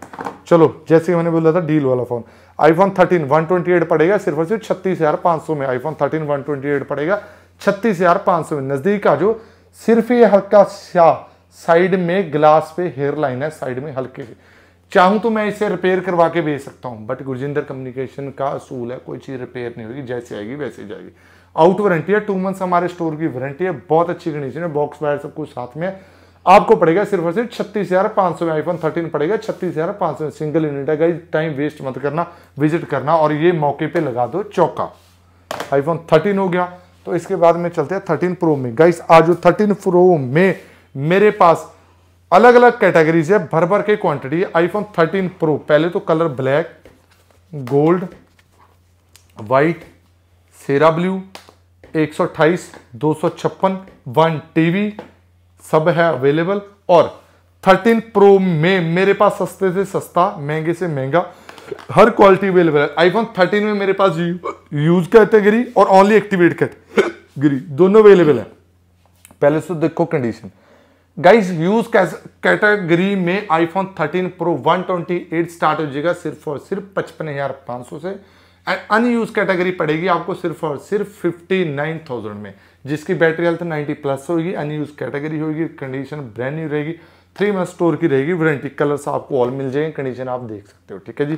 चलो जैसे मैंने बोला था डील वाला फ़ोन आईफोन 13 128 पड़ेगा सिर्फ और सिर्फ छत्तीस हज़ार पाँच सौ में आईफोन 13 128 पड़ेगा छत्तीस हज़ार पाँच सौ में नज़दीक का जो सिर्फ ये हल्का सा साइड में ग्लास पे हेयर लाइन है साइड में हल्के से चाहूं तो मैं इसे रिपेयर करवा के भेज सकता हूं बट गुरजिंदर कम्युनिकेशन का असूल है कोई चीज़ रिपेयर नहीं होगी जैसे आएगी वैसे जाएगी आउट वारंटी है टू मंथ्स हमारे स्टोर की वारंटी है बहुत अच्छी कंडीशन है बॉक्स वायर सब कुछ साथ में आपको पड़ेगा सिर्फ और सिर्फ छत्तीस हज़ार पांच सौ में आईफोन थर्टीन पड़ेगा छत्तीस हज़ार पांच सौ सिंगल यूनिट है गाइज टाइम वेस्ट मत करना विजिट करना और ये मौके पे लगा दो चौका आईफोन थर्टीन हो गया तो इसके बाद में चलते हैं थर्टीन प्रो में गाइस आज थर्टीन प्रो में मेरे पास अलग अलग कैटेगरीज है भर भर के क्वांटिटी है आईफोन 13 प्रो पहले तो colour black gold white Sierra blue 128, 256, one TB सब है अवेलेबल और 13 प्रो में मेरे पास सस्ते से सस्ता महंगे से महंगा हर क्वालिटी अवेलेबल है आईफोन 13 में मेरे पास यूज कैटेगरी और ओनली एक्टिवेट कैटेगरी दोनों अवेलेबल है पहले से देखो कंडीशन गाइस यूज कैटेगरी में आईफोन 13 प्रो 128 स्टार्ट हो जाएगा सिर्फ और सिर्फ पचपन हजार पाँच सौ से एंड अनयूज कैटेगरी पड़ेगी आपको सिर्फ और सिर्फ फिफ्टी नाइन थाउजेंड में जिसकी बैटरी हेल्थ 90 प्लस होगी अनयूज कैटेगरी होगी कंडीशन ब्रांड न्यू रहेगी थ्री मंथ स्टोर की रहेगी वारंटी कलर्स आपको ऑल मिल जाएंगे कंडीशन आप देख सकते हो ठीक है जी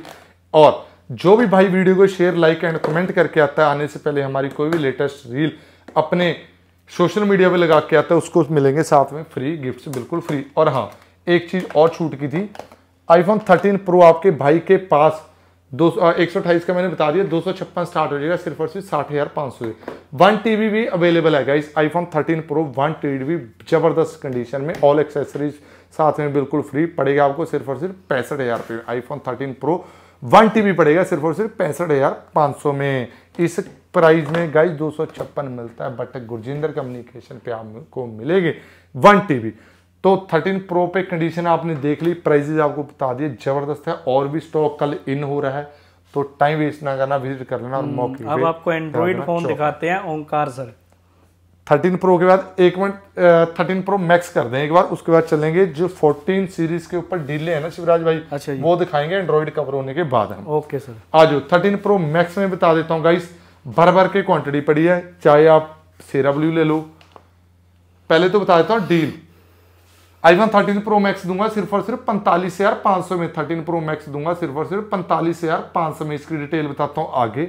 और जो भी भाई वीडियो को शेयर लाइक एंड कमेंट करके आता है आने से पहले हमारी कोई भी लेटेस्ट रील अपने सोशल मीडिया पे लगा के आता है उसको मिलेंगे साथ में फ्री गिफ्ट्स बिल्कुल फ्री और हाँ एक चीज़ और छूट की थी आईफोन 13 प्रो आपके भाई के पास दो एक सौ अठाईस का मैंने बता दिया दो सौ छप्पन स्टार्ट हो जाएगा सिर्फ और सिर्फ साठ हज़ार पाँच सौ वन टी बी भी अवेलेबल है इस iPhone thirteen Pro one T B जबरदस्त कंडीशन में ऑल एक्सेसरीज साथ में बिल्कुल फ्री पड़ेगा आपको सिर्फ और सिर्फ पैंसठ हज़ार रुपये iPhone thirteen Pro one T B पड़ेगा सिर्फ और सिर्फ पैंसठ हज़ार पाँच सौ में इस प्राइस में गाइस दो मिलता है बट गुरजिंदर कम्युनिकेशन पे आपको मिलेगी वन टीवी तो 13 प्रो पे कंडीशन आपने देख ली प्राइजेज आपको बता दिए जबरदस्त है और भी स्टॉक कल इन हो रहा है तो टाइम वेस्ट ना करना विजिट कर लेना और मौके हम्म, अब आपको एंड्रॉइड फोन दिखाते हैं ओंकार सर 13 प्रो के बाद एक मिनट थर्टीन प्रो मैक्स कर दें एक बार उसके बाद चलेंगे जो 14 सीरीज के ऊपर डीले है ना शिवराज भाई अच्छा वो दिखाएंगे एंड्रॉइड कवर होने के बाद हम ओके सर आज थर्टीन प्रो मैक्स में बता देता हूँ गाइस भर भर के क्वांटिटी पड़ी है चाहे आप सेरा ब्ल्यू ले लो पहले तो बता देता हूँ deal iPhone thirteen Pro Max दूंगा सिर्फ और सिर्फ पैंतालीस हजार पाँच सौ में थर्टीन प्रो मैक्स दूंगा सिर्फ और सिर्फ पैंतालीस हजार पाँच सौ में इसकी डिटेल बताता हूँ आगे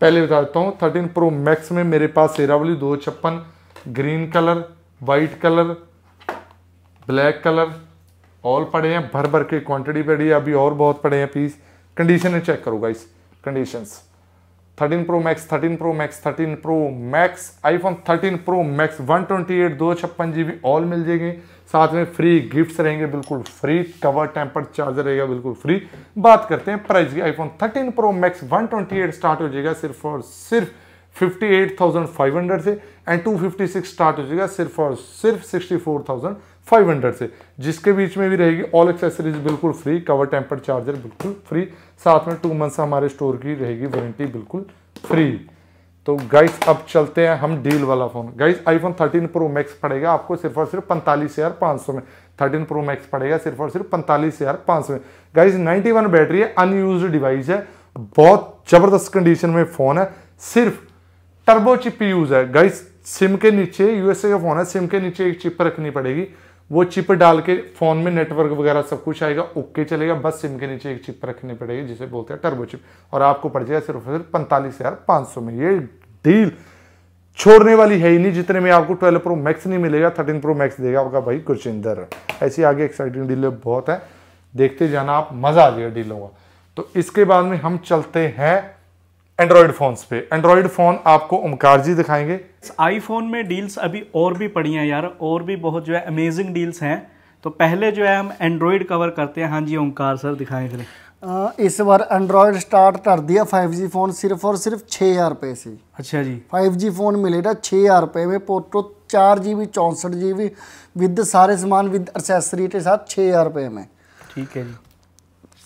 पहले बता देता हूँ थर्टीन प्रो मैक्स में मेरे पास सेरावली दो छप्पन green colour white colour black colour all पड़े हैं भर भर के क्वांटिटी पड़ी है अभी और बहुत पड़े हैं पीस कंडीशन चेक करूंगा इस conditions thirteen Pro Max thirteen Pro Max thirteen Pro Max iPhone thirteen Pro Max one twenty eight दो छप्पन जी बी ऑल मिल जाएंगे साथ में फ्री गिफ्ट्स रहेंगे बिल्कुल फ्री कवर टेम्पर चार्जर रहेगा बिल्कुल फ्री बात करते हैं प्राइस की iPhone thirteen Pro Max one twenty eight start हो जाएगा सिर्फ और सिर्फ fifty eight thousand five hundred से and two fifty six start हो जाएगा सिर्फ और सिर्फ सिक्सटी फोर थाउजेंड 500 से जिसके बीच में भी रहेगी ऑल एक्सेसरीज बिल्कुल फ्री कवर टेम्पर चार्जर बिल्कुल फ्री साथ में टू मंथ्स हमारे स्टोर की रहेगी वारंटी बिल्कुल फ्री तो गाइस अब चलते हैं हम डील वाला phone guys iPhone 13 Pro Max पड़ेगा आपको सिर्फ और सिर्फ पैंतालीस हज़ार पाँच सौ में 13 प्रो मैक्स पड़ेगा सिर्फ और सिर्फ पैंतालीस हज़ार पाँच सौ में गाइस 91 बैटरी है अनयूज डिवाइस है बहुत ज़बरदस्त कंडीशन में फ़ोन है सिर्फ टर्बो चिप यूज़ है गाइस सिम के नीचे यूएसए का फ़ोन है सिम के नीचे एक चिप रखनी पड़ेगी वो चिप डाल के फ़ोन में नेटवर्क वगैरह सब कुछ आएगा ओके चलेगा बस सिम के नीचे एक चिप रखनी पड़ेगी जिसे बोलते हैं टर्बो चिप और आपको पड़ जाएगा सिर्फ सिर्फ पैंतालीस हज़ार पाँच सौ में ये डील छोड़ने वाली है ही नहीं जितने में आपको ट्वेल्व प्रो मैक्स नहीं मिलेगा थर्टीन प्रो मैक्स देगा आपका भाई गुरचिंदर ऐसी आगे एक्साइटिंग डील बहुत है देखते जाना आप मज़ा आ जाएगा डीलों का तो इसके बाद में हम चलते हैं एंड्रॉयड फोन्स पे एंड्रॉयड फोन आपको ओमकार जी दिखाएंगे आईफोन में डील्स अभी और भी पड़ी हैं यार और भी बहुत जो है अमेजिंग डील्स हैं तो पहले जो है हम एंड्रॉयड कवर करते हैं हाँ जी ओमकार सर दिखाएं फिर इस बार एंड्रॉयड स्टार्ट कर दिया फाइव जी फ़ोन सिर्फ और सिर्फ छः हज़ार रुपये से अच्छा जी फाइव जी फ़ोन मिलेगा छः हज़ार रुपये में पोटो चार जी बी चौंसठ जी बी विद सारे सामान विद एसेसरी के साथ छः हज़ार रुपये में ठीक है जी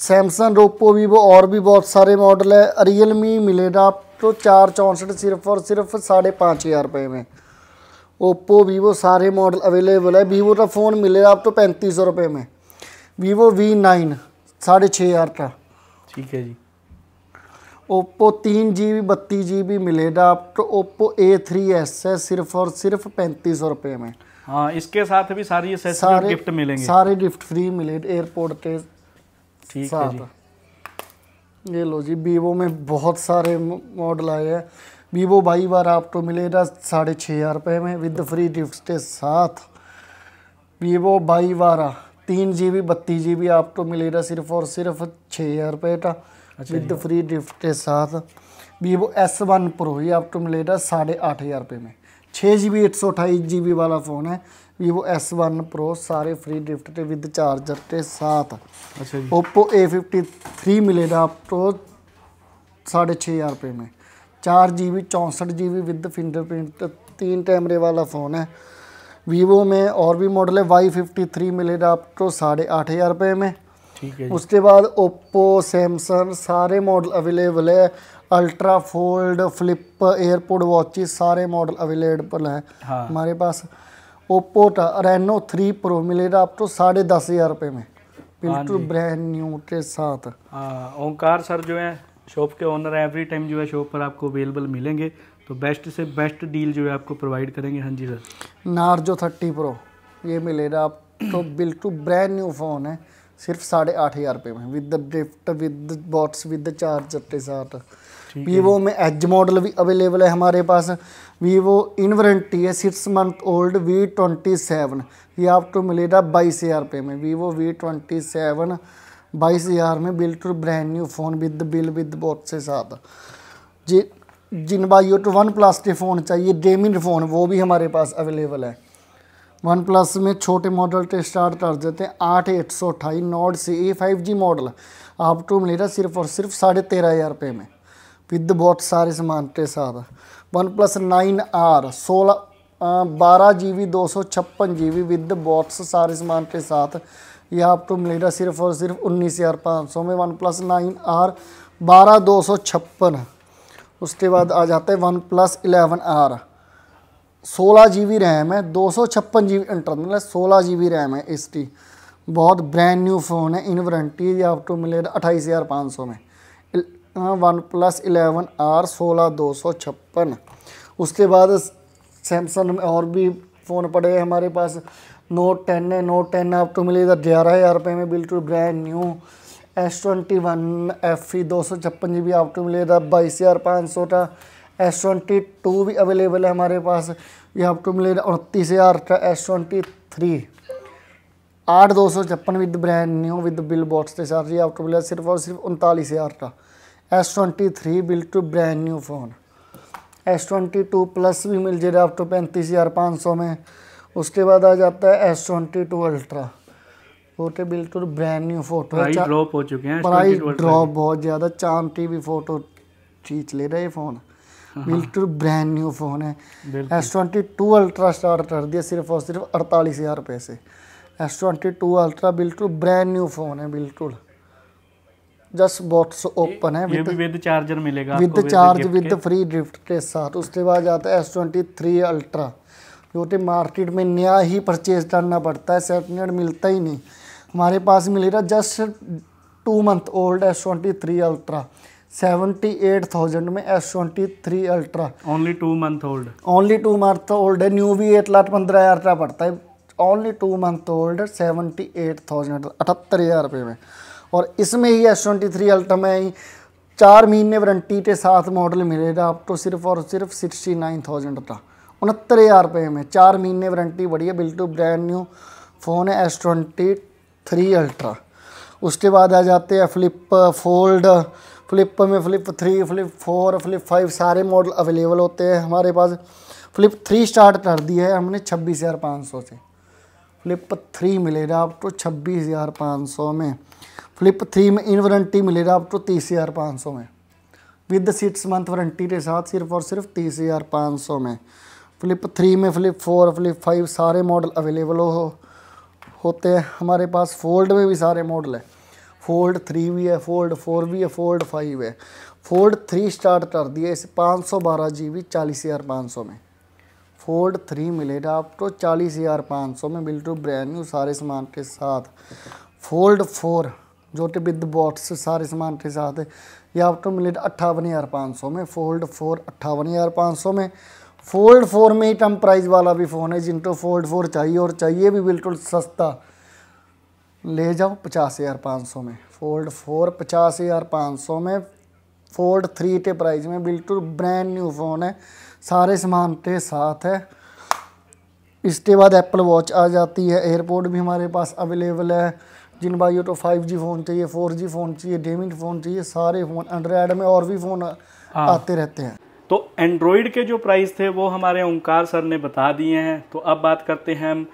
सैमसंग रोपो वीवो और भी बहुत सारे मॉडल है रियलमी मिलेगा आप तो चार चौंसठ सिर्फ और सिर्फ साढ़े पाँच हज़ार रुपये में ओप्पो वीवो सारे मॉडल अवेलेबल है वीवो का फ़ोन मिलेगा आप तो पैंतीस सौ रुपये में वीवो वी नाइन साढ़े छः हज़ार का ठीक है जी ओप्पो तीन जी बी बत्तीस जी बी मिलेगा आप तो ओप्पो ए थ्री एस है सिर्फ और सिर्फ पैंतीस सौ रुपये में हाँ इसके साथ भी सारी सारे गिफ्ट मिलेंगे सारे गिफ्ट फ्री मिले एयरपोर्ट के ठीक है जी ये लो जी वीवो में बहुत सारे मॉडल आए हैं वीवो बाई बार आपको तो मिलेगा साढ़े छः हज़ार रुपये में विद फ्री गिफ्ट के साथ वीवो बाई बारह तीन जी बी बत्तीस जी बी आपको तो मिलेगा सिर्फ और सिर्फ छः हज़ार रुपये का विद फ्री गिफ्ट के साथ वीवो एस वन प्रो ये आपको तो मिलेगा साढ़े आठ हज़ार रुपये में छः जी बी एक सौ अट्ठाईस जी बी वाला फ़ोन है वीवो एस वन प्रो सारे फ्री गिफ्ट के विद चार्जर के साथ अच्छा ए फिफ्टी थ्री मिलेगा आपको साढ़े छः हज़ार रुपये में चार जी बी चौंसठ जी बी विद फिंगरप्रिंट तीन कैमरे वाला फ़ोन है वीवो में और भी मॉडल है वाई फिफ्टी थ्री मिलेगा आपको साढ़े आठ हज़ार रुपये में ठीक है उसके बाद ओप्पो सैमसंग सारे मॉडल अवेलेबल है ultra fold flip AirPod watches सारे मॉडल अवेलेबल हैं हाँ। हमारे पास ओप्पो का रेनो थ्री प्रो मिलेगा आपको साढ़े दस हज़ार रुपये में बिल्कुल ब्रांड हाँ न्यू के साथ हाँ, ओंकार सर जो है शॉप के ओनर है एवरी टाइम जो है शॉप पर आपको अवेलेबल मिलेंगे तो बेस्ट से बेस्ट डील जो है आपको प्रोवाइड करेंगे हाँ जी सर नार्जो थर्टी प्रो ये मिलेगा आपको बिल्कुल ब्रांड न्यू फ़ोन है सिर्फ साढ़े आठ हज़ार रुपये में with gift with box with charger के साथ वीवो में एज मॉडल भी अवेलेबल है हमारे पास वीवो इनवरेंटी है six month old V twenty seven ये आपको मिलेगा बाईस हज़ार रुपये में वीवो वी ट्वेंटी सेवन बाईस हज़ार में बिल्कुल brand new phone with bill with box के साथ जी जिन भाइयों को वन प्लस के फ़ोन चाहिए डेमिन फ़ोन वो भी हमारे पास अवेलेबल है वन प्लस में छोटे मॉडल के स्टार्ट कर देते हैं आठ एक सौ अट्ठाईस not C A five G model आपको मिलेगा सिर्फ और सिर्फ साढ़े तेरह हज़ार रुपये में विद बहुत सारे सामान के साथ वन प्लस नाइन आर सोलह बारह जी बी दो सौ छप्पन जी बी विद बॉक्स सारे सामान के साथ यह आपको मिलेगा सिर्फ और सिर्फ उन्नीस हज़ार पाँच सौ में वन प्लस नाइन आर बारह दो सौ छप्पन उसके बाद आ जाता है वन प्लस इलेवन आर सोलह जी बी रैम है दो सौ छप्पन जी बी इंटरनल मतलब है सोलह जी बी रैम है इसकी बहुत ब्रांड न्यू फ़ोन है इन वारंटी आपको मिलेगा अट्ठाईस हज़ार पाँच सौ में वन प्लस इलेवन आर सोलह दो सौ छप्पन उसके बाद सैमसंग में और भी फ़ोन पड़े हैं हमारे पास नोट टेन है नोट टेन आपको मिलेगा ग्यारह हज़ार रुपये में बिल्कुल brand new S twenty one F E दो सौ छप्पन जी बी आपको मिलेगा बाईस हज़ार पाँच सौ का एस ट्वेंटी टू भी अवेलेबल है हमारे पास ये आपको मिलेगा उनतीस हज़ार का एस ट्वेंटी थ्री आठ दो सौ छप्पन with brand new with bill box के साथ ये आपको मिलेगा सिर्फ और सिर्फ उनतालीस हज़ार का एस ट्वेंटी थ्री बिल्कुल brand new phone S twenty two plus भी मिल जाएगा तो पैंतीस हज़ार पाँच सौ में उसके बाद आ जाता है S twenty two ultra photo बिल्कुल ब्रांड न्यू फोटो है ड्रॉप हो चुके हैं प्राइस ड्रॉप बहुत ज़्यादा चांद टी भी फ़ोटो खींच ले रहे फ़ोन हाँ। बिल्कुल ब्रांड न्यू फ़ोन है S twenty two ultra start कर दिया सिर्फ और सिर्फ अड़तालीस हज़ार रुपये से एस ट्वेंटी टू अल्ट्रा बिल्कुल ब्रांड न्यू फ़ोन है बिल्कुल जस्ट बॉक्स ओपन है विद विद चार्जर मिलेगा with charge with free drift के साथ उसके बाद जाता है एस ट्वेंटी थ्री अल्ट्रा जो कि मार्केट में नया ही परचेज करना पड़ता है सेकेंड हैंड मिलता ही नहीं हमारे पास मिलेगा just two month old S twenty three ultra seventy eight thousand में S twenty three ultra only two month old only two month old है न्यू भी एट लाख पंद्रह हज़ार का पड़ता है only two month old seventy eight thousand अठहत्तर हज़ार रुपये में और इसमें ही एस ट्वेंटी थ्री अल्ट्रा में ही चार महीने वारंटी के साथ मॉडल मिलेगा आप तो सिर्फ और सिर्फ सिक्सटी नाइन थाउजेंड का उनहत्तर हज़ार रुपये में चार महीने वारंटी बढ़िया बिल्टू ब्रांड न्यू फ़ोन है एस ट्वेंटी थ्री अल्ट्रा उसके बाद आ जाते हैं फ्लिप फोल्ड फ्लिप में flip three flip four flip five सारे मॉडल अवेलेबल होते हैं हमारे पास फ्लिप थ्री स्टार्ट कर दी है हमने छब्बीस हज़ार पाँच सौ से फ्लिप थ्री मिलेगा आपको तो छब्बीस हज़ार पाँच सौ में फ्लिप थ्री में इन वारंटी मिलेगा आपको तो तीस हज़ार पाँच सौ में विद सिक्स मंथ वारंटी के साथ सिर्फ और सिर्फ तीस हज़ार पाँच सौ में फ्लिप थ्री में फ्लिप फोर फ्लिप फाइव सारे मॉडल अवेलेबल हो होते हैं हमारे पास फोल्ड में भी सारे मॉडल है फोल्ड थ्री भी है फोल्ड फोर भी है फोल्ड फाइव है फोल्ड थ्री स्टार्ट कर दिए इसे पाँच सौ बारह जी बी चालीस हज़ार पाँच सौ में फोल्ड थ्री मिलेगा आपको तो चालीस हज़ार पाँच सौ में बिल्कुल ब्रांड न्यू सारे सामान के साथ फोल्ड फोर जो कि विद बॉक्स सारे सामान के साथ है ये आपको मिले अट्ठावन हज़ार पाँच सौ में फोल्ड फोर अट्ठावन हज़ार पाँच सौ में फोल्ड फोर में ही कम प्राइस वाला भी फ़ोन है जिनको फोल्ड फोर चाहिए और चाहिए भी बिल्कुल सस्ता ले जाओ पचास हज़ार पाँच सौ में फोल्ड फोर पचास हज़ार पाँच सौ में फोल्ड थ्री के प्राइस में बिल्कुल ब्रांड न्यू फ़ोन है सारे सामान के साथ है इसके बाद एप्पल वॉच आ जाती है एयरपोर्ट भी हमारे पास अवेलेबल है जिन भाइयों को फाइव जी फ़ोन चाहिए फोर जी फ़ोन चाहिए डेमिंग फ़ोन चाहिए सारे फ़ोन एंड्रॉयड में और भी फ़ोन हाँ। आते रहते हैं तो एंड्रॉयड के जो प्राइस थे वो हमारे ओंकार सर ने बता दिए हैं तो अब बात करते हैं हम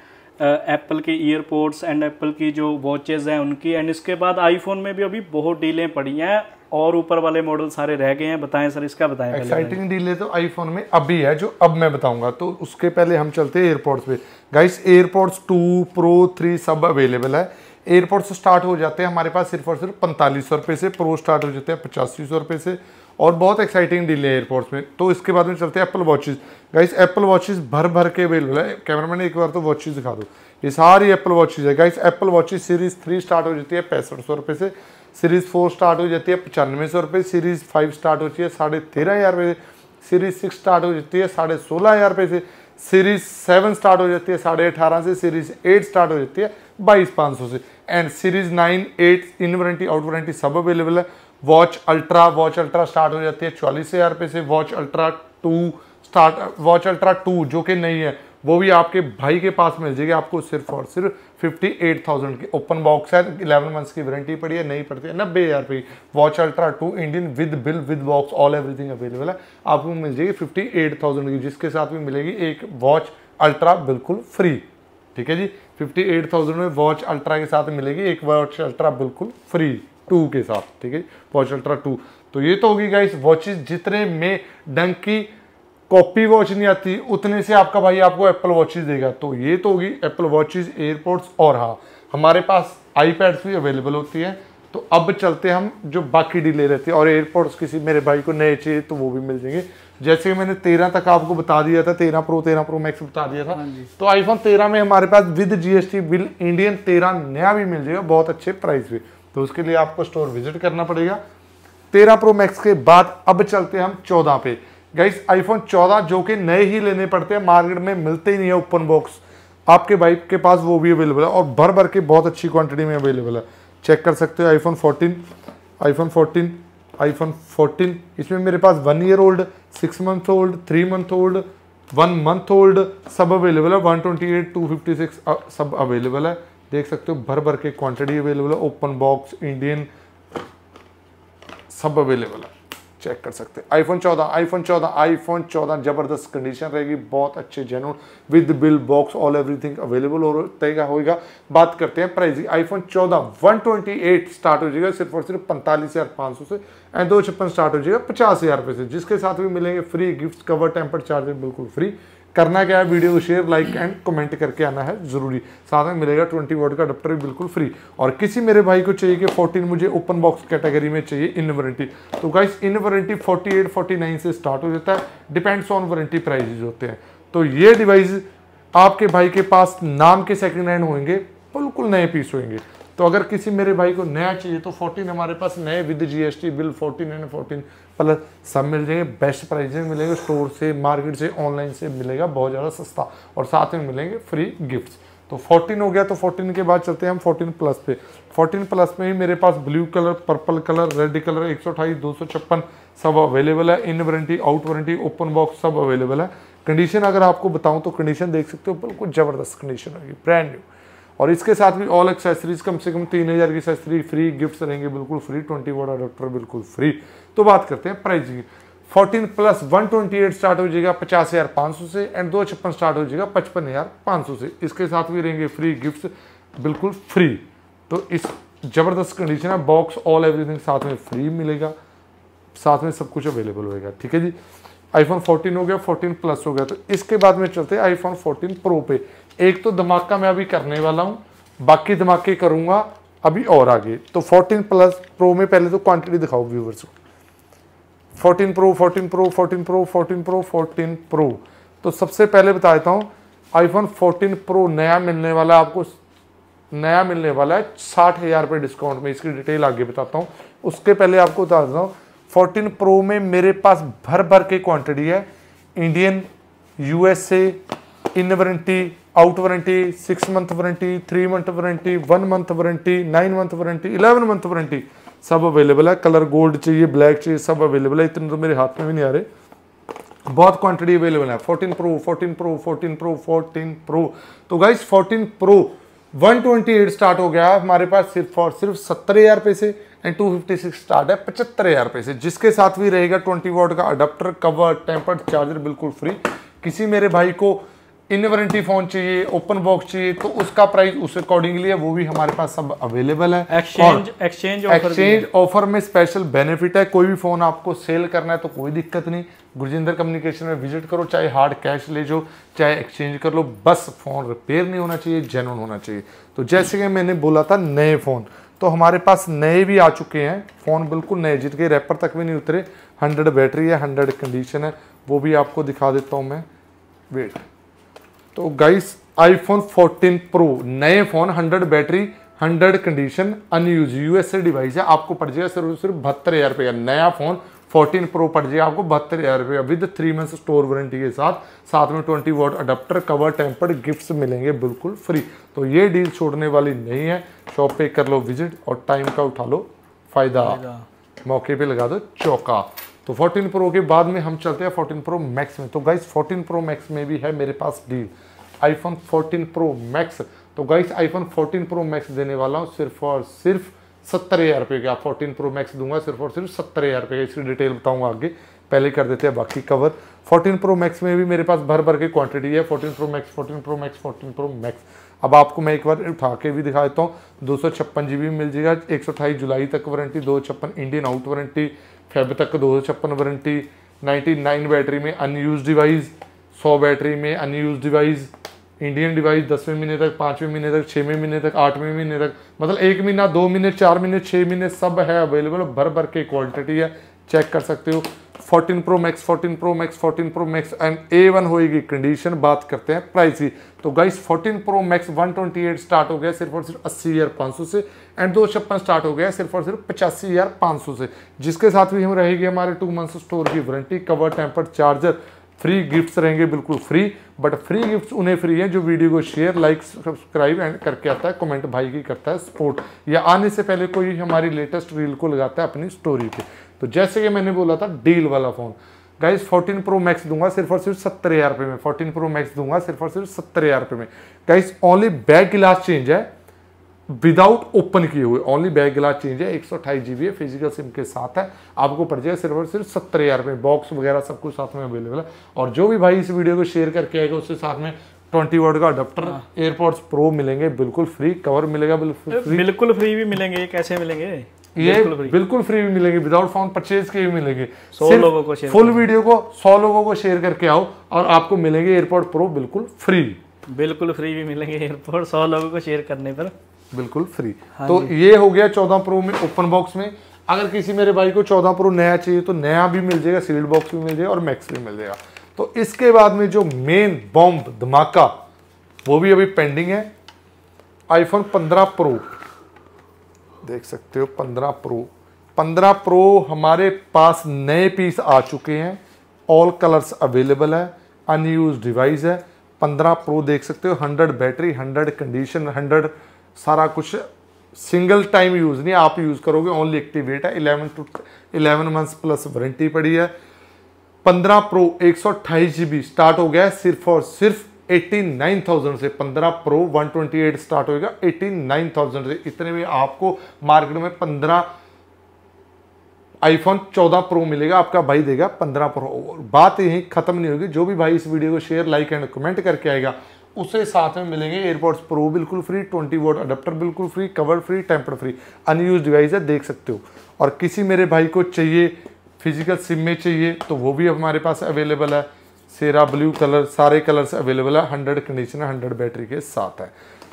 एप्पल के ईयरपोर्ट्स एंड एप्पल की जो वॉचेज़ हैं उनकी एंड इसके बाद आईफोन में भी अभी बहुत डीलें पड़ी हैं और ऊपर वाले मॉडल सारे रह गए हैं बताएं सर इसका बताएं एक्साइटिंग डीले तो आईफोन में अभी है जो अब मैं बताऊंगा तो उसके पहले हम चलते हैं एयरपोर्ट्स पे guys AirPods two pro three सब अवेलेबल है एयरपोर्ट से स्टार्ट हो जाते हैं हमारे पास सिर्फ और सिर्फ पैंतालीस सौ रुपये से प्रो स्टार्ट हो जाते हैं पचासी सौ रुपये से और बहुत एक्साइटिंग डील है एयरपोर्ट्स में तो इसके बाद में चलते हैं Apple watches guys Apple watches भर भर के अवेलेबल है कैमरामैन एक बार तो वॉचेस दिखा दो ये सारी एप्पल वॉचेज़ है guys Apple watches series three start हो जाती है पैंसठ सौ रुपये से सीरीज़ फोर स्टार्ट हो जाती है पचानवे सौ रुपये सीरीज़ फाइव स्टार्ट होती है साढ़े तेरह हज़ार रुपये से सीरीज़ सिक्स स्टार्ट हो जाती है साढ़े सोलह हज़ार रुपये से सीरीज सेवन स्टार्ट हो जाती है साढ़े अठारह से सीरीज एट स्टार्ट हो जाती है बाईस पाँच सौ से and series nine eight in warranty out warranty सब अवेलेबल है watch ultra watch ultra start हो जाती है चालीस हज़ार रुपये से watch ultra two start watch ultra two जो कि नहीं है वो भी आपके भाई के पास मिल जाएगी आपको सिर्फ और सिर्फ फिफ्टी एट थाउजेंड की ओपन बॉक्स है इलेवन मंथ्स की वारंटी पड़ी है नहीं पड़ती है नब्बे हज़ार रुपये watch ultra two Indian with bill with box all everything available है आपको मिल जाएगी फिफ्टी एट थाउजेंड की जिसके साथ भी मिलेगी एक वॉच अल्ट्रा बिल्कुल फ्री ठीक है जी फिफ्टी एट थाउजेंड में वॉच अल्ट्रा के साथ मिलेगी एक वॉच अल्ट्रा बिल्कुल फ्री टू के साथ ठीक है वॉच अल्ट्रा टू तो ये तो होगी गाइस वॉचेस जितने में डंकी कॉपी वॉच नहीं आती उतने से आपका भाई आपको एप्पल वॉचेज देगा तो ये तो होगी एप्पल वॉचेज एयरपोर्ट्स और हाँ हमारे पास आईपैड्स भी अवेलेबल होती है तो अब चलते हम जो बाकी डीले रहती है और एयरपोर्ट्स किसी मेरे भाई को नए चाहिए तो वो भी मिल जाएंगे जैसे मैंने तेरह तक आपको बता दिया था तेरह प्रो तेरह प्रो मैक्स बता दिया था हाँ तो आईफोन तेरह में हमारे पास विद जीएसटी बिल इंडियन तेरह नया भी मिल जाएगा बहुत अच्छे प्राइस भी तो उसके लिए आपको स्टोर विजिट करना पड़ेगा तेरह प्रो मैक्स के बाद अब चलते हम चौदह पे गाइस आईफोन 14 जो कि नए ही लेने पड़ते हैं मार्केट में मिलते ही नहीं है ओपन बॉक्स आपके बाइक के पास वो भी अवेलेबल है और भर भर के बहुत अच्छी क्वांटिटी में अवेलेबल है चेक कर सकते हो आईफोन 14 आईफोन 14 आईफोन 14 इसमें मेरे पास one year old six month old three month old one month old सब अवेलेबल है one twenty eight two fifty six सब अवेलेबल है देख सकते हो भर भर के क्वांटिटी अवेलेबल है ओपन बॉक्स इंडियन सब अवेलेबल है चेक कर सकते हैं आईफोन 14 आईफोन 14 आईफोन 14 ज़बरदस्त कंडीशन रहेगी बहुत अच्छे genuine with bill box all everything available हो तयगा होगा बात करते हैं प्राइस आईफोन 14 128 स्टार्ट हो जाएगा सिर्फ और सिर्फ पैंतालीस हज़ार पाँच सौ से एंड दो छप्पन स्टार्ट हो जाएगा पचास हज़ार रुपये से जिसके साथ भी मिलेंगे free gift cover temper charger बिल्कुल फ्री करना क्या है वीडियो को शेयर लाइक एंड कमेंट करके आना है ज़रूरी साथ में मिलेगा ट्वेंटी वोट का अडप्टर भी बिल्कुल फ्री और किसी मेरे भाई को चाहिए कि फोर्टीन मुझे ओपन बॉक्स कैटेगरी में चाहिए इन वारंटी तो guys in warranty forty eight forty nine से स्टार्ट हो जाता है डिपेंड्स ऑन वारंटी प्राइजेज होते हैं तो ये डिवाइस आपके भाई के पास नाम के सेकेंड हैंड होंगे बिल्कुल नए पीस होंगे तो अगर किसी मेरे भाई को नया चाहिए तो फोर्टीन हमारे पास नए with G bill fourteen and fourteen plus सब मिल जाएंगे बेस्ट प्राइज में मिलेंगे स्टोर से मार्केट से ऑनलाइन से मिलेगा बहुत ज़्यादा सस्ता और साथ में मिलेंगे फ्री गिफ्ट्स तो 14 हो गया तो 14 के बाद चलते हैं हम 14 प्लस पे 14 प्लस में ही मेरे पास blue colour purple colour red colour एक सौ सब अवेलेबल है in warranty out warranty open box सब अवेलेबल है कंडीशन अगर आपको बताऊं तो कंडीशन देख सकते हो बिल्कुल ज़बरदस्त कंडीशन होगी ब्रांड न्यू और इसके साथ भी ऑल एक्सेसरीज कम से कम तीन हज़ार की एक्सेसरी फ्री गिफ्ट्स रहेंगे बिल्कुल फ्री ट्वेंटी वोट अडोप्टर बिल्कुल फ्री तो बात करते हैं प्राइस की fourteen plus one twenty eight start हो जाएगा पचास हज़ार पाँच सौ से एंड दो छप्पन स्टार्ट हो जाएगा पचपन हज़ार पाँच सौ से इसके साथ भी रहेंगे फ्री गिफ्ट्स बिल्कुल फ्री तो इस ज़बरदस्त कंडीशन है बॉक्स ऑल एवरीथिंग साथ में फ्री मिलेगा साथ में सब कुछ अवेलेबल होएगा ठीक है जी आईफोन 14 हो गया 14 प्लस हो गया तो इसके बाद में चलते हैं आईफोन 14 प्रो पे एक तो धमाका मैं अभी करने वाला हूँ बाकी धमाके करूँगा अभी और आगे तो 14 प्लस प्रो में पहले तो क्वांटिटी दिखाओ व्यूवर्स को 14 pro 14 pro 14 pro 14 pro 14 pro तो सबसे पहले बता देता हूँ आईफोन फोर्टीन प्रो नया मिलने वाला आपको नया मिलने वाला है साठ हज़ार रुपये डिस्काउंट में इसकी डिटेल आगे बताता हूँ उसके पहले आपको बता देता हूँ फोर्टीन प्रो में मेरे पास भर भर के क्वांटिटी है Indian USA in warranty out warranty six month warranty three month warranty one month warranty nine month warranty eleven month warranty सब अवेलेबल है कलर गोल्ड चाहिए ब्लैक चाहिए सब अवेलेबल है इतने तो मेरे हाथ में भी नहीं आ रहे बहुत क्वांटिटी अवेलेबल है 14 प्रो 14 प्रो 14 प्रो 14 प्रो तो गाइज 14 प्रो 128 स्टार्ट हो गया हमारे पास सिर्फ और सिर्फ सत्तर हज़ार रुपये से एंड सिक्स स्टार्ट है पचहत्तर हज़ार रुपये से जिसके साथ भी रहेगा ट्वेंटी वॉट का अडाप्टर कवर टेम्पर्ड चार्जर बिल्कुल फ्री किसी मेरे भाई को इन वारंटी फोन चाहिए ओपन बॉक्स चाहिए तो उसका प्राइस उस अकॉर्डिंगली है वो भी हमारे पास सब अवेलेबल है एक्सचेंज एक्सचेंज एक्सचेंज ऑफर में स्पेशल बेनिफिट है कोई भी फोन आपको सेल करना है तो कोई दिक्कत नहीं गुरजिंदर कम्युनिकेशन में विजिट करो चाहे हार्ड कैश ले जाओ चाहे एक्सचेंज कर लो बस फोन रिपेयर नहीं होना चाहिए जेनुअन होना चाहिए तो जैसे कि मैंने बोला था नए फोन तो हमारे पास नए भी आ चुके हैं फ़ोन बिल्कुल नए जिनके रैपर तक भी नहीं उतरे हंड्रेड बैटरी है हंड्रेड कंडीशन है वो भी आपको दिखा देता हूँ मैं वेट तो गाइस आईफोन 14 प्रो नए phone 100 battery 100 condition unused USA device है आपको पड़ जाएगा सिर्फ सिर्फ बहत्तर हज़ार रुपये नया फ़ोन 14 प्रो पड़ जाएगा आपको बहत्तर हज़ार रुपये with three months store warranty के साथ साथ में 20 watt adapter cover tempered gifts मिलेंगे बिल्कुल फ्री तो ये डील छोड़ने वाली नहीं है शॉप पे कर लो विजिट और टाइम का उठा लो फायदा, फायदा। मौके पे लगा दो चौका तो 14 प्रो के बाद में हम चलते हैं 14 प्रो मैक्स में तो गाइस 14 प्रो मैक्स में भी है मेरे पास डील आईफोन 14 प्रो मैक्स तो गाइस आईफोन 14 प्रो मैक्स देने वाला हूँ सिर्फ और सिर्फ सत्तर हज़ार रुपये का फोर्टीन प्रो मैक्स दूंगा सिर्फ और सिर्फ सत्तर हज़ार रुपये इसकी डिटेल बताऊंगा आगे पहले कर देते हैं बाकी कवर 14 प्रो मैक्स में भी मेरे पास भर भर के क्वांटिटी है 14 pro max 14 pro max 14 pro max अब आपको मैं एक बार उठा के भी दिखा देता हूँ दो सौ छप्पन जी बी मिल जाएगा एक सौ अठाईस जुलाई तक वारंटी दो छप्पन इंडियन आउट वारंटी फेब तक दो सौ छप्पन वारंटी नाइन्टी नाइन बैटरी में अनयूज डिवाइस सौ बैटरी में अनयूज डिवाइस इंडियन डिवाइस दसवें महीने तक पाँचवें महीने तक छः महीने तक आठवें महीने तक मतलब एक महीना दो महीने चार महीने छः महीने सब है अवेलेबल भर भर के क्वांटिटी है चेक कर सकते हो 14 pro max 14 pro max 14 pro max and A one होएगी कंडीशन बात करते हैं प्राइस की तो गाइस 14 प्रो मैक्स 128 स्टार्ट हो गया सिर्फ और सिर्फ अस्सी हज़ार पाँच सौ से एंड दो छप्पन स्टार्ट हो गया सिर्फ और सिर्फ पचासी हज़ार पाँच सौ से जिसके साथ भी हम रहेगी हमारे टू मंथ्स स्टोर की warranty cover temper charger free gifts रहेंगे बिल्कुल फ्री बट फ्री गिफ्ट्स उन्हें फ्री हैं जो वीडियो को शेयर लाइक सब्सक्राइब एंड करके आता है कमेंट भाई की करता है सपोर्ट या आने से पहले कोई हमारी लेटेस्ट रील को लगाता है अपनी स्टोरी पे तो जैसे कि मैंने बोला था डील वाला फ़ोन गाइज 14 प्रो मैक्स दूंगा सिर्फ और सिर्फ सत्तर हज़ार रुपये में 14 प्रो मैक्स दूंगा सिर्फ और सिर्फ सत्तर हज़ार रुपये में guys only back glass change है विदाउट ओपन किए हुए ओनली बैक गिलास चेंज है एक सौ अठाईस जी बी है फिजिकल सिम के साथ है आपको पड़ जाएगा सिर्फ और सिर्फ सत्तर हज़ार रुपये बॉक्स वगैरह सब कुछ साथ में अवेलेबल है और जो भी भाई इस वीडियो को शेयर करके आएगा उसके साथ में ट्वेंटी वर्ड का अडप्टर एयरपोर्ट्स प्रो मिलेंगे बिल्कुल फ्री कवर मिलेगा बिल्कुल बिल्कुल फ्री भी मिलेंगे कैसे मिलेंगे ये बिल्कुल फ्री भी मिलेंगे विदाउट फोन परचेज के भी मिलेंगे सौ लोगों को फुल वीडियो को सौ लोगों को शेयर करके आओ और आपको मिलेंगे एयरपोर्ट प्रो बिल्कुल फ्री बिल्कुल फ्री भी मिलेंगे एयरपोर्ट सौ लोगों को शेयर करने पर बिल्कुल फ्री हाँ तो ये हो गया चौदह प्रो में ओपन बॉक्स में अगर किसी मेरे भाई को चौदह प्रो नया चाहिए तो नया भी मिल जाएगा सील्ड बॉक्स भी मिल जाएगा और मैक्स भी मिल जाएगा तो इसके बाद में जो मेन बॉम्ब धमाका वो भी अभी पेंडिंग है आईफोन पंद्रह प्रो देख सकते हो पंद्रह प्रो पंद्रह प्रो हमारे पास नए पीस आ चुके हैं ऑल कलर्स अवेलेबल है अनयूज डिवाइस है पंद्रह प्रो देख सकते हो hundred battery hundred condition hundred सारा कुछ सिंगल टाइम यूज़ नहीं आप यूज़ करोगे ओनली एक्टिवेट है eleven to eleven months plus warranty पड़ी है पंद्रह प्रो एक सौ अट्ठाईस जी बी स्टार्ट हो गया है सिर्फ और सिर्फ 89,000 से 15 प्रो 128 स्टार्ट होएगा 89,000 से इतने में आपको मार्केट में 15 आईफोन 14 प्रो मिलेगा आपका भाई देगा 15 प्रो बात यही ख़त्म नहीं होगी जो भी भाई इस वीडियो को शेयर लाइक एंड कमेंट करके आएगा उसे साथ में मिलेंगे एयरपोर्ट्स प्रो बिल्कुल फ्री 20 वोट अडप्टर बिल्कुल free cover free temper free unused device है देख सकते हो और किसी मेरे भाई को चाहिए फिजिकल सिम में चाहिए तो वो भी हमारे पास अवेलेबल है सेरा ब्लू कलर सारे कलर्स अवेलेबल है हंड्रेड कंडीशन हंड्रेड बैटरी के साथ है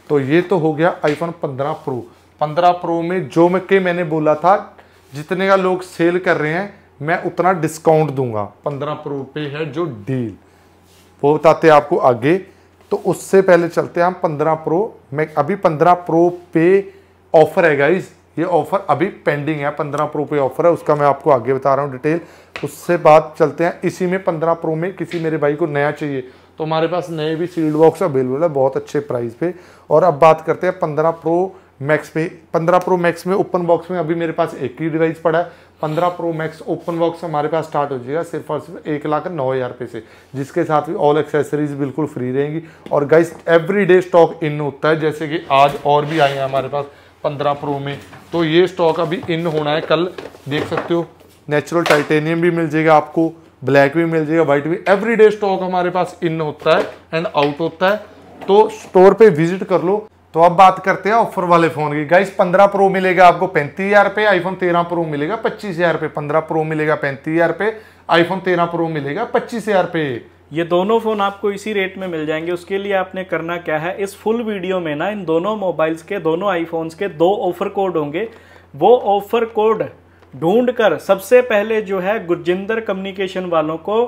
तो ये तो हो गया आईफोन पंद्रह प्रो पंद्रह प्रो में जो मैं के मैंने बोला था जितने का लोग सेल कर रहे हैं मैं उतना डिस्काउंट दूंगा पंद्रह प्रो पे है जो डील वो बताते आपको आगे तो उससे पहले चलते हैं हम पंद्रह प्रो मैं अभी पंद्रह प्रो पे ऑफर है गाइज़ ये ऑफ़र अभी पेंडिंग है पंद्रह प्रो पे ऑफ़र है उसका मैं आपको आगे बता रहा हूँ डिटेल उससे बात चलते हैं इसी में पंद्रह प्रो में किसी मेरे भाई को नया चाहिए तो हमारे पास नए भी सील्ड बॉक्स अवेलेबल है बहुत अच्छे प्राइस पे और अब बात करते हैं पंद्रह प्रो मैक्स पे पंद्रह प्रो मैक्स में ओपन बॉक्स में अभी मेरे पास एक ही डिवाइस पड़ा है पंद्रह प्रो मैक्स ओपन बॉक्स हमारे पास स्टार्ट हो जाएगा सिर्फ और सिर्फ एक लाख नौ हज़ार रुपये से जिसके साथ भी ऑल एक्सेसरीज बिल्कुल फ्री रहेंगी और guys every day stock in होता है जैसे कि आज और भी आए हैं हमारे पास पंद्रह प्रो में तो ये स्टॉक अभी इन होना है कल देख सकते हो नेचुरल टाइटेनियम भी मिल जाएगा आपको ब्लैक भी मिल जाएगा व्हाइट भी एवरीडे स्टॉक हमारे पास इन होता है एंड आउट होता है तो स्टोर पे विजिट कर लो तो अब बात करते हैं ऑफर वाले फोन की गाइस 15 प्रो मिलेगा आपको पैंतीस हजार रुपये आईफोन 13 प्रो मिलेगा पच्चीस हजार पे पंद्रह प्रो मिलेगा पैंतीस हजार रुपये आईफोन 13 प्रो मिलेगा पच्चीस हजार पे ये दोनों फ़ोन आपको इसी रेट में मिल जाएंगे उसके लिए आपने करना क्या है इस फुल वीडियो में ना इन दोनों मोबाइल्स के दोनों आईफोन्स के दो ऑफ़र कोड होंगे वो ऑफ़र कोड ढूंढ कर सबसे पहले जो है गुरजिंदर कम्युनिकेशन वालों को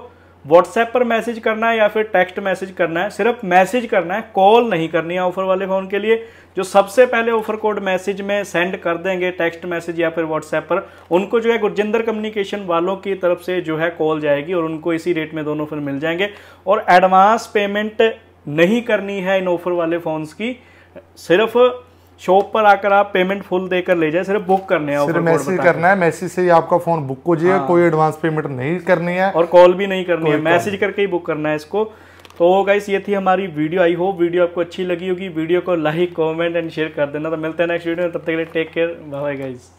व्हाट्सएप पर मैसेज करना है या फिर टेक्स्ट मैसेज करना है सिर्फ मैसेज करना है कॉल नहीं करनी है ऑफर वाले फ़ोन के लिए जो सबसे पहले ऑफर कोड मैसेज में सेंड कर देंगे टेक्स्ट मैसेज या फिर व्हाट्सएप पर उनको जो है गुरजिंदर कम्युनिकेशन वालों की तरफ से जो है कॉल जाएगी और उनको इसी रेट में दोनों फिर मिल जाएंगे और एडवांस पेमेंट नहीं करनी है इन ऑफर वाले फ़ोन्स की सिर्फ शॉप पर आकर आप पेमेंट फुल देकर ले जाए सिर्फ बुक करने हैं सिर्फ मैसेज करना है मैसेज से ही आपका फोन बुक हो जाएगा हाँ। कोई एडवांस पेमेंट नहीं करनी है और कॉल भी नहीं करनी है मैसेज करके ही बुक करना है इसको तो गाइस ये थी हमारी वीडियो आई होप वीडियो आपको अच्छी लगी होगी वीडियो को लाइक कमेंट एंड शेयर कर देना तो मिलते हैं नेक्स्ट वीडियो में तब तक के लिए टेक केयर बाय गाइस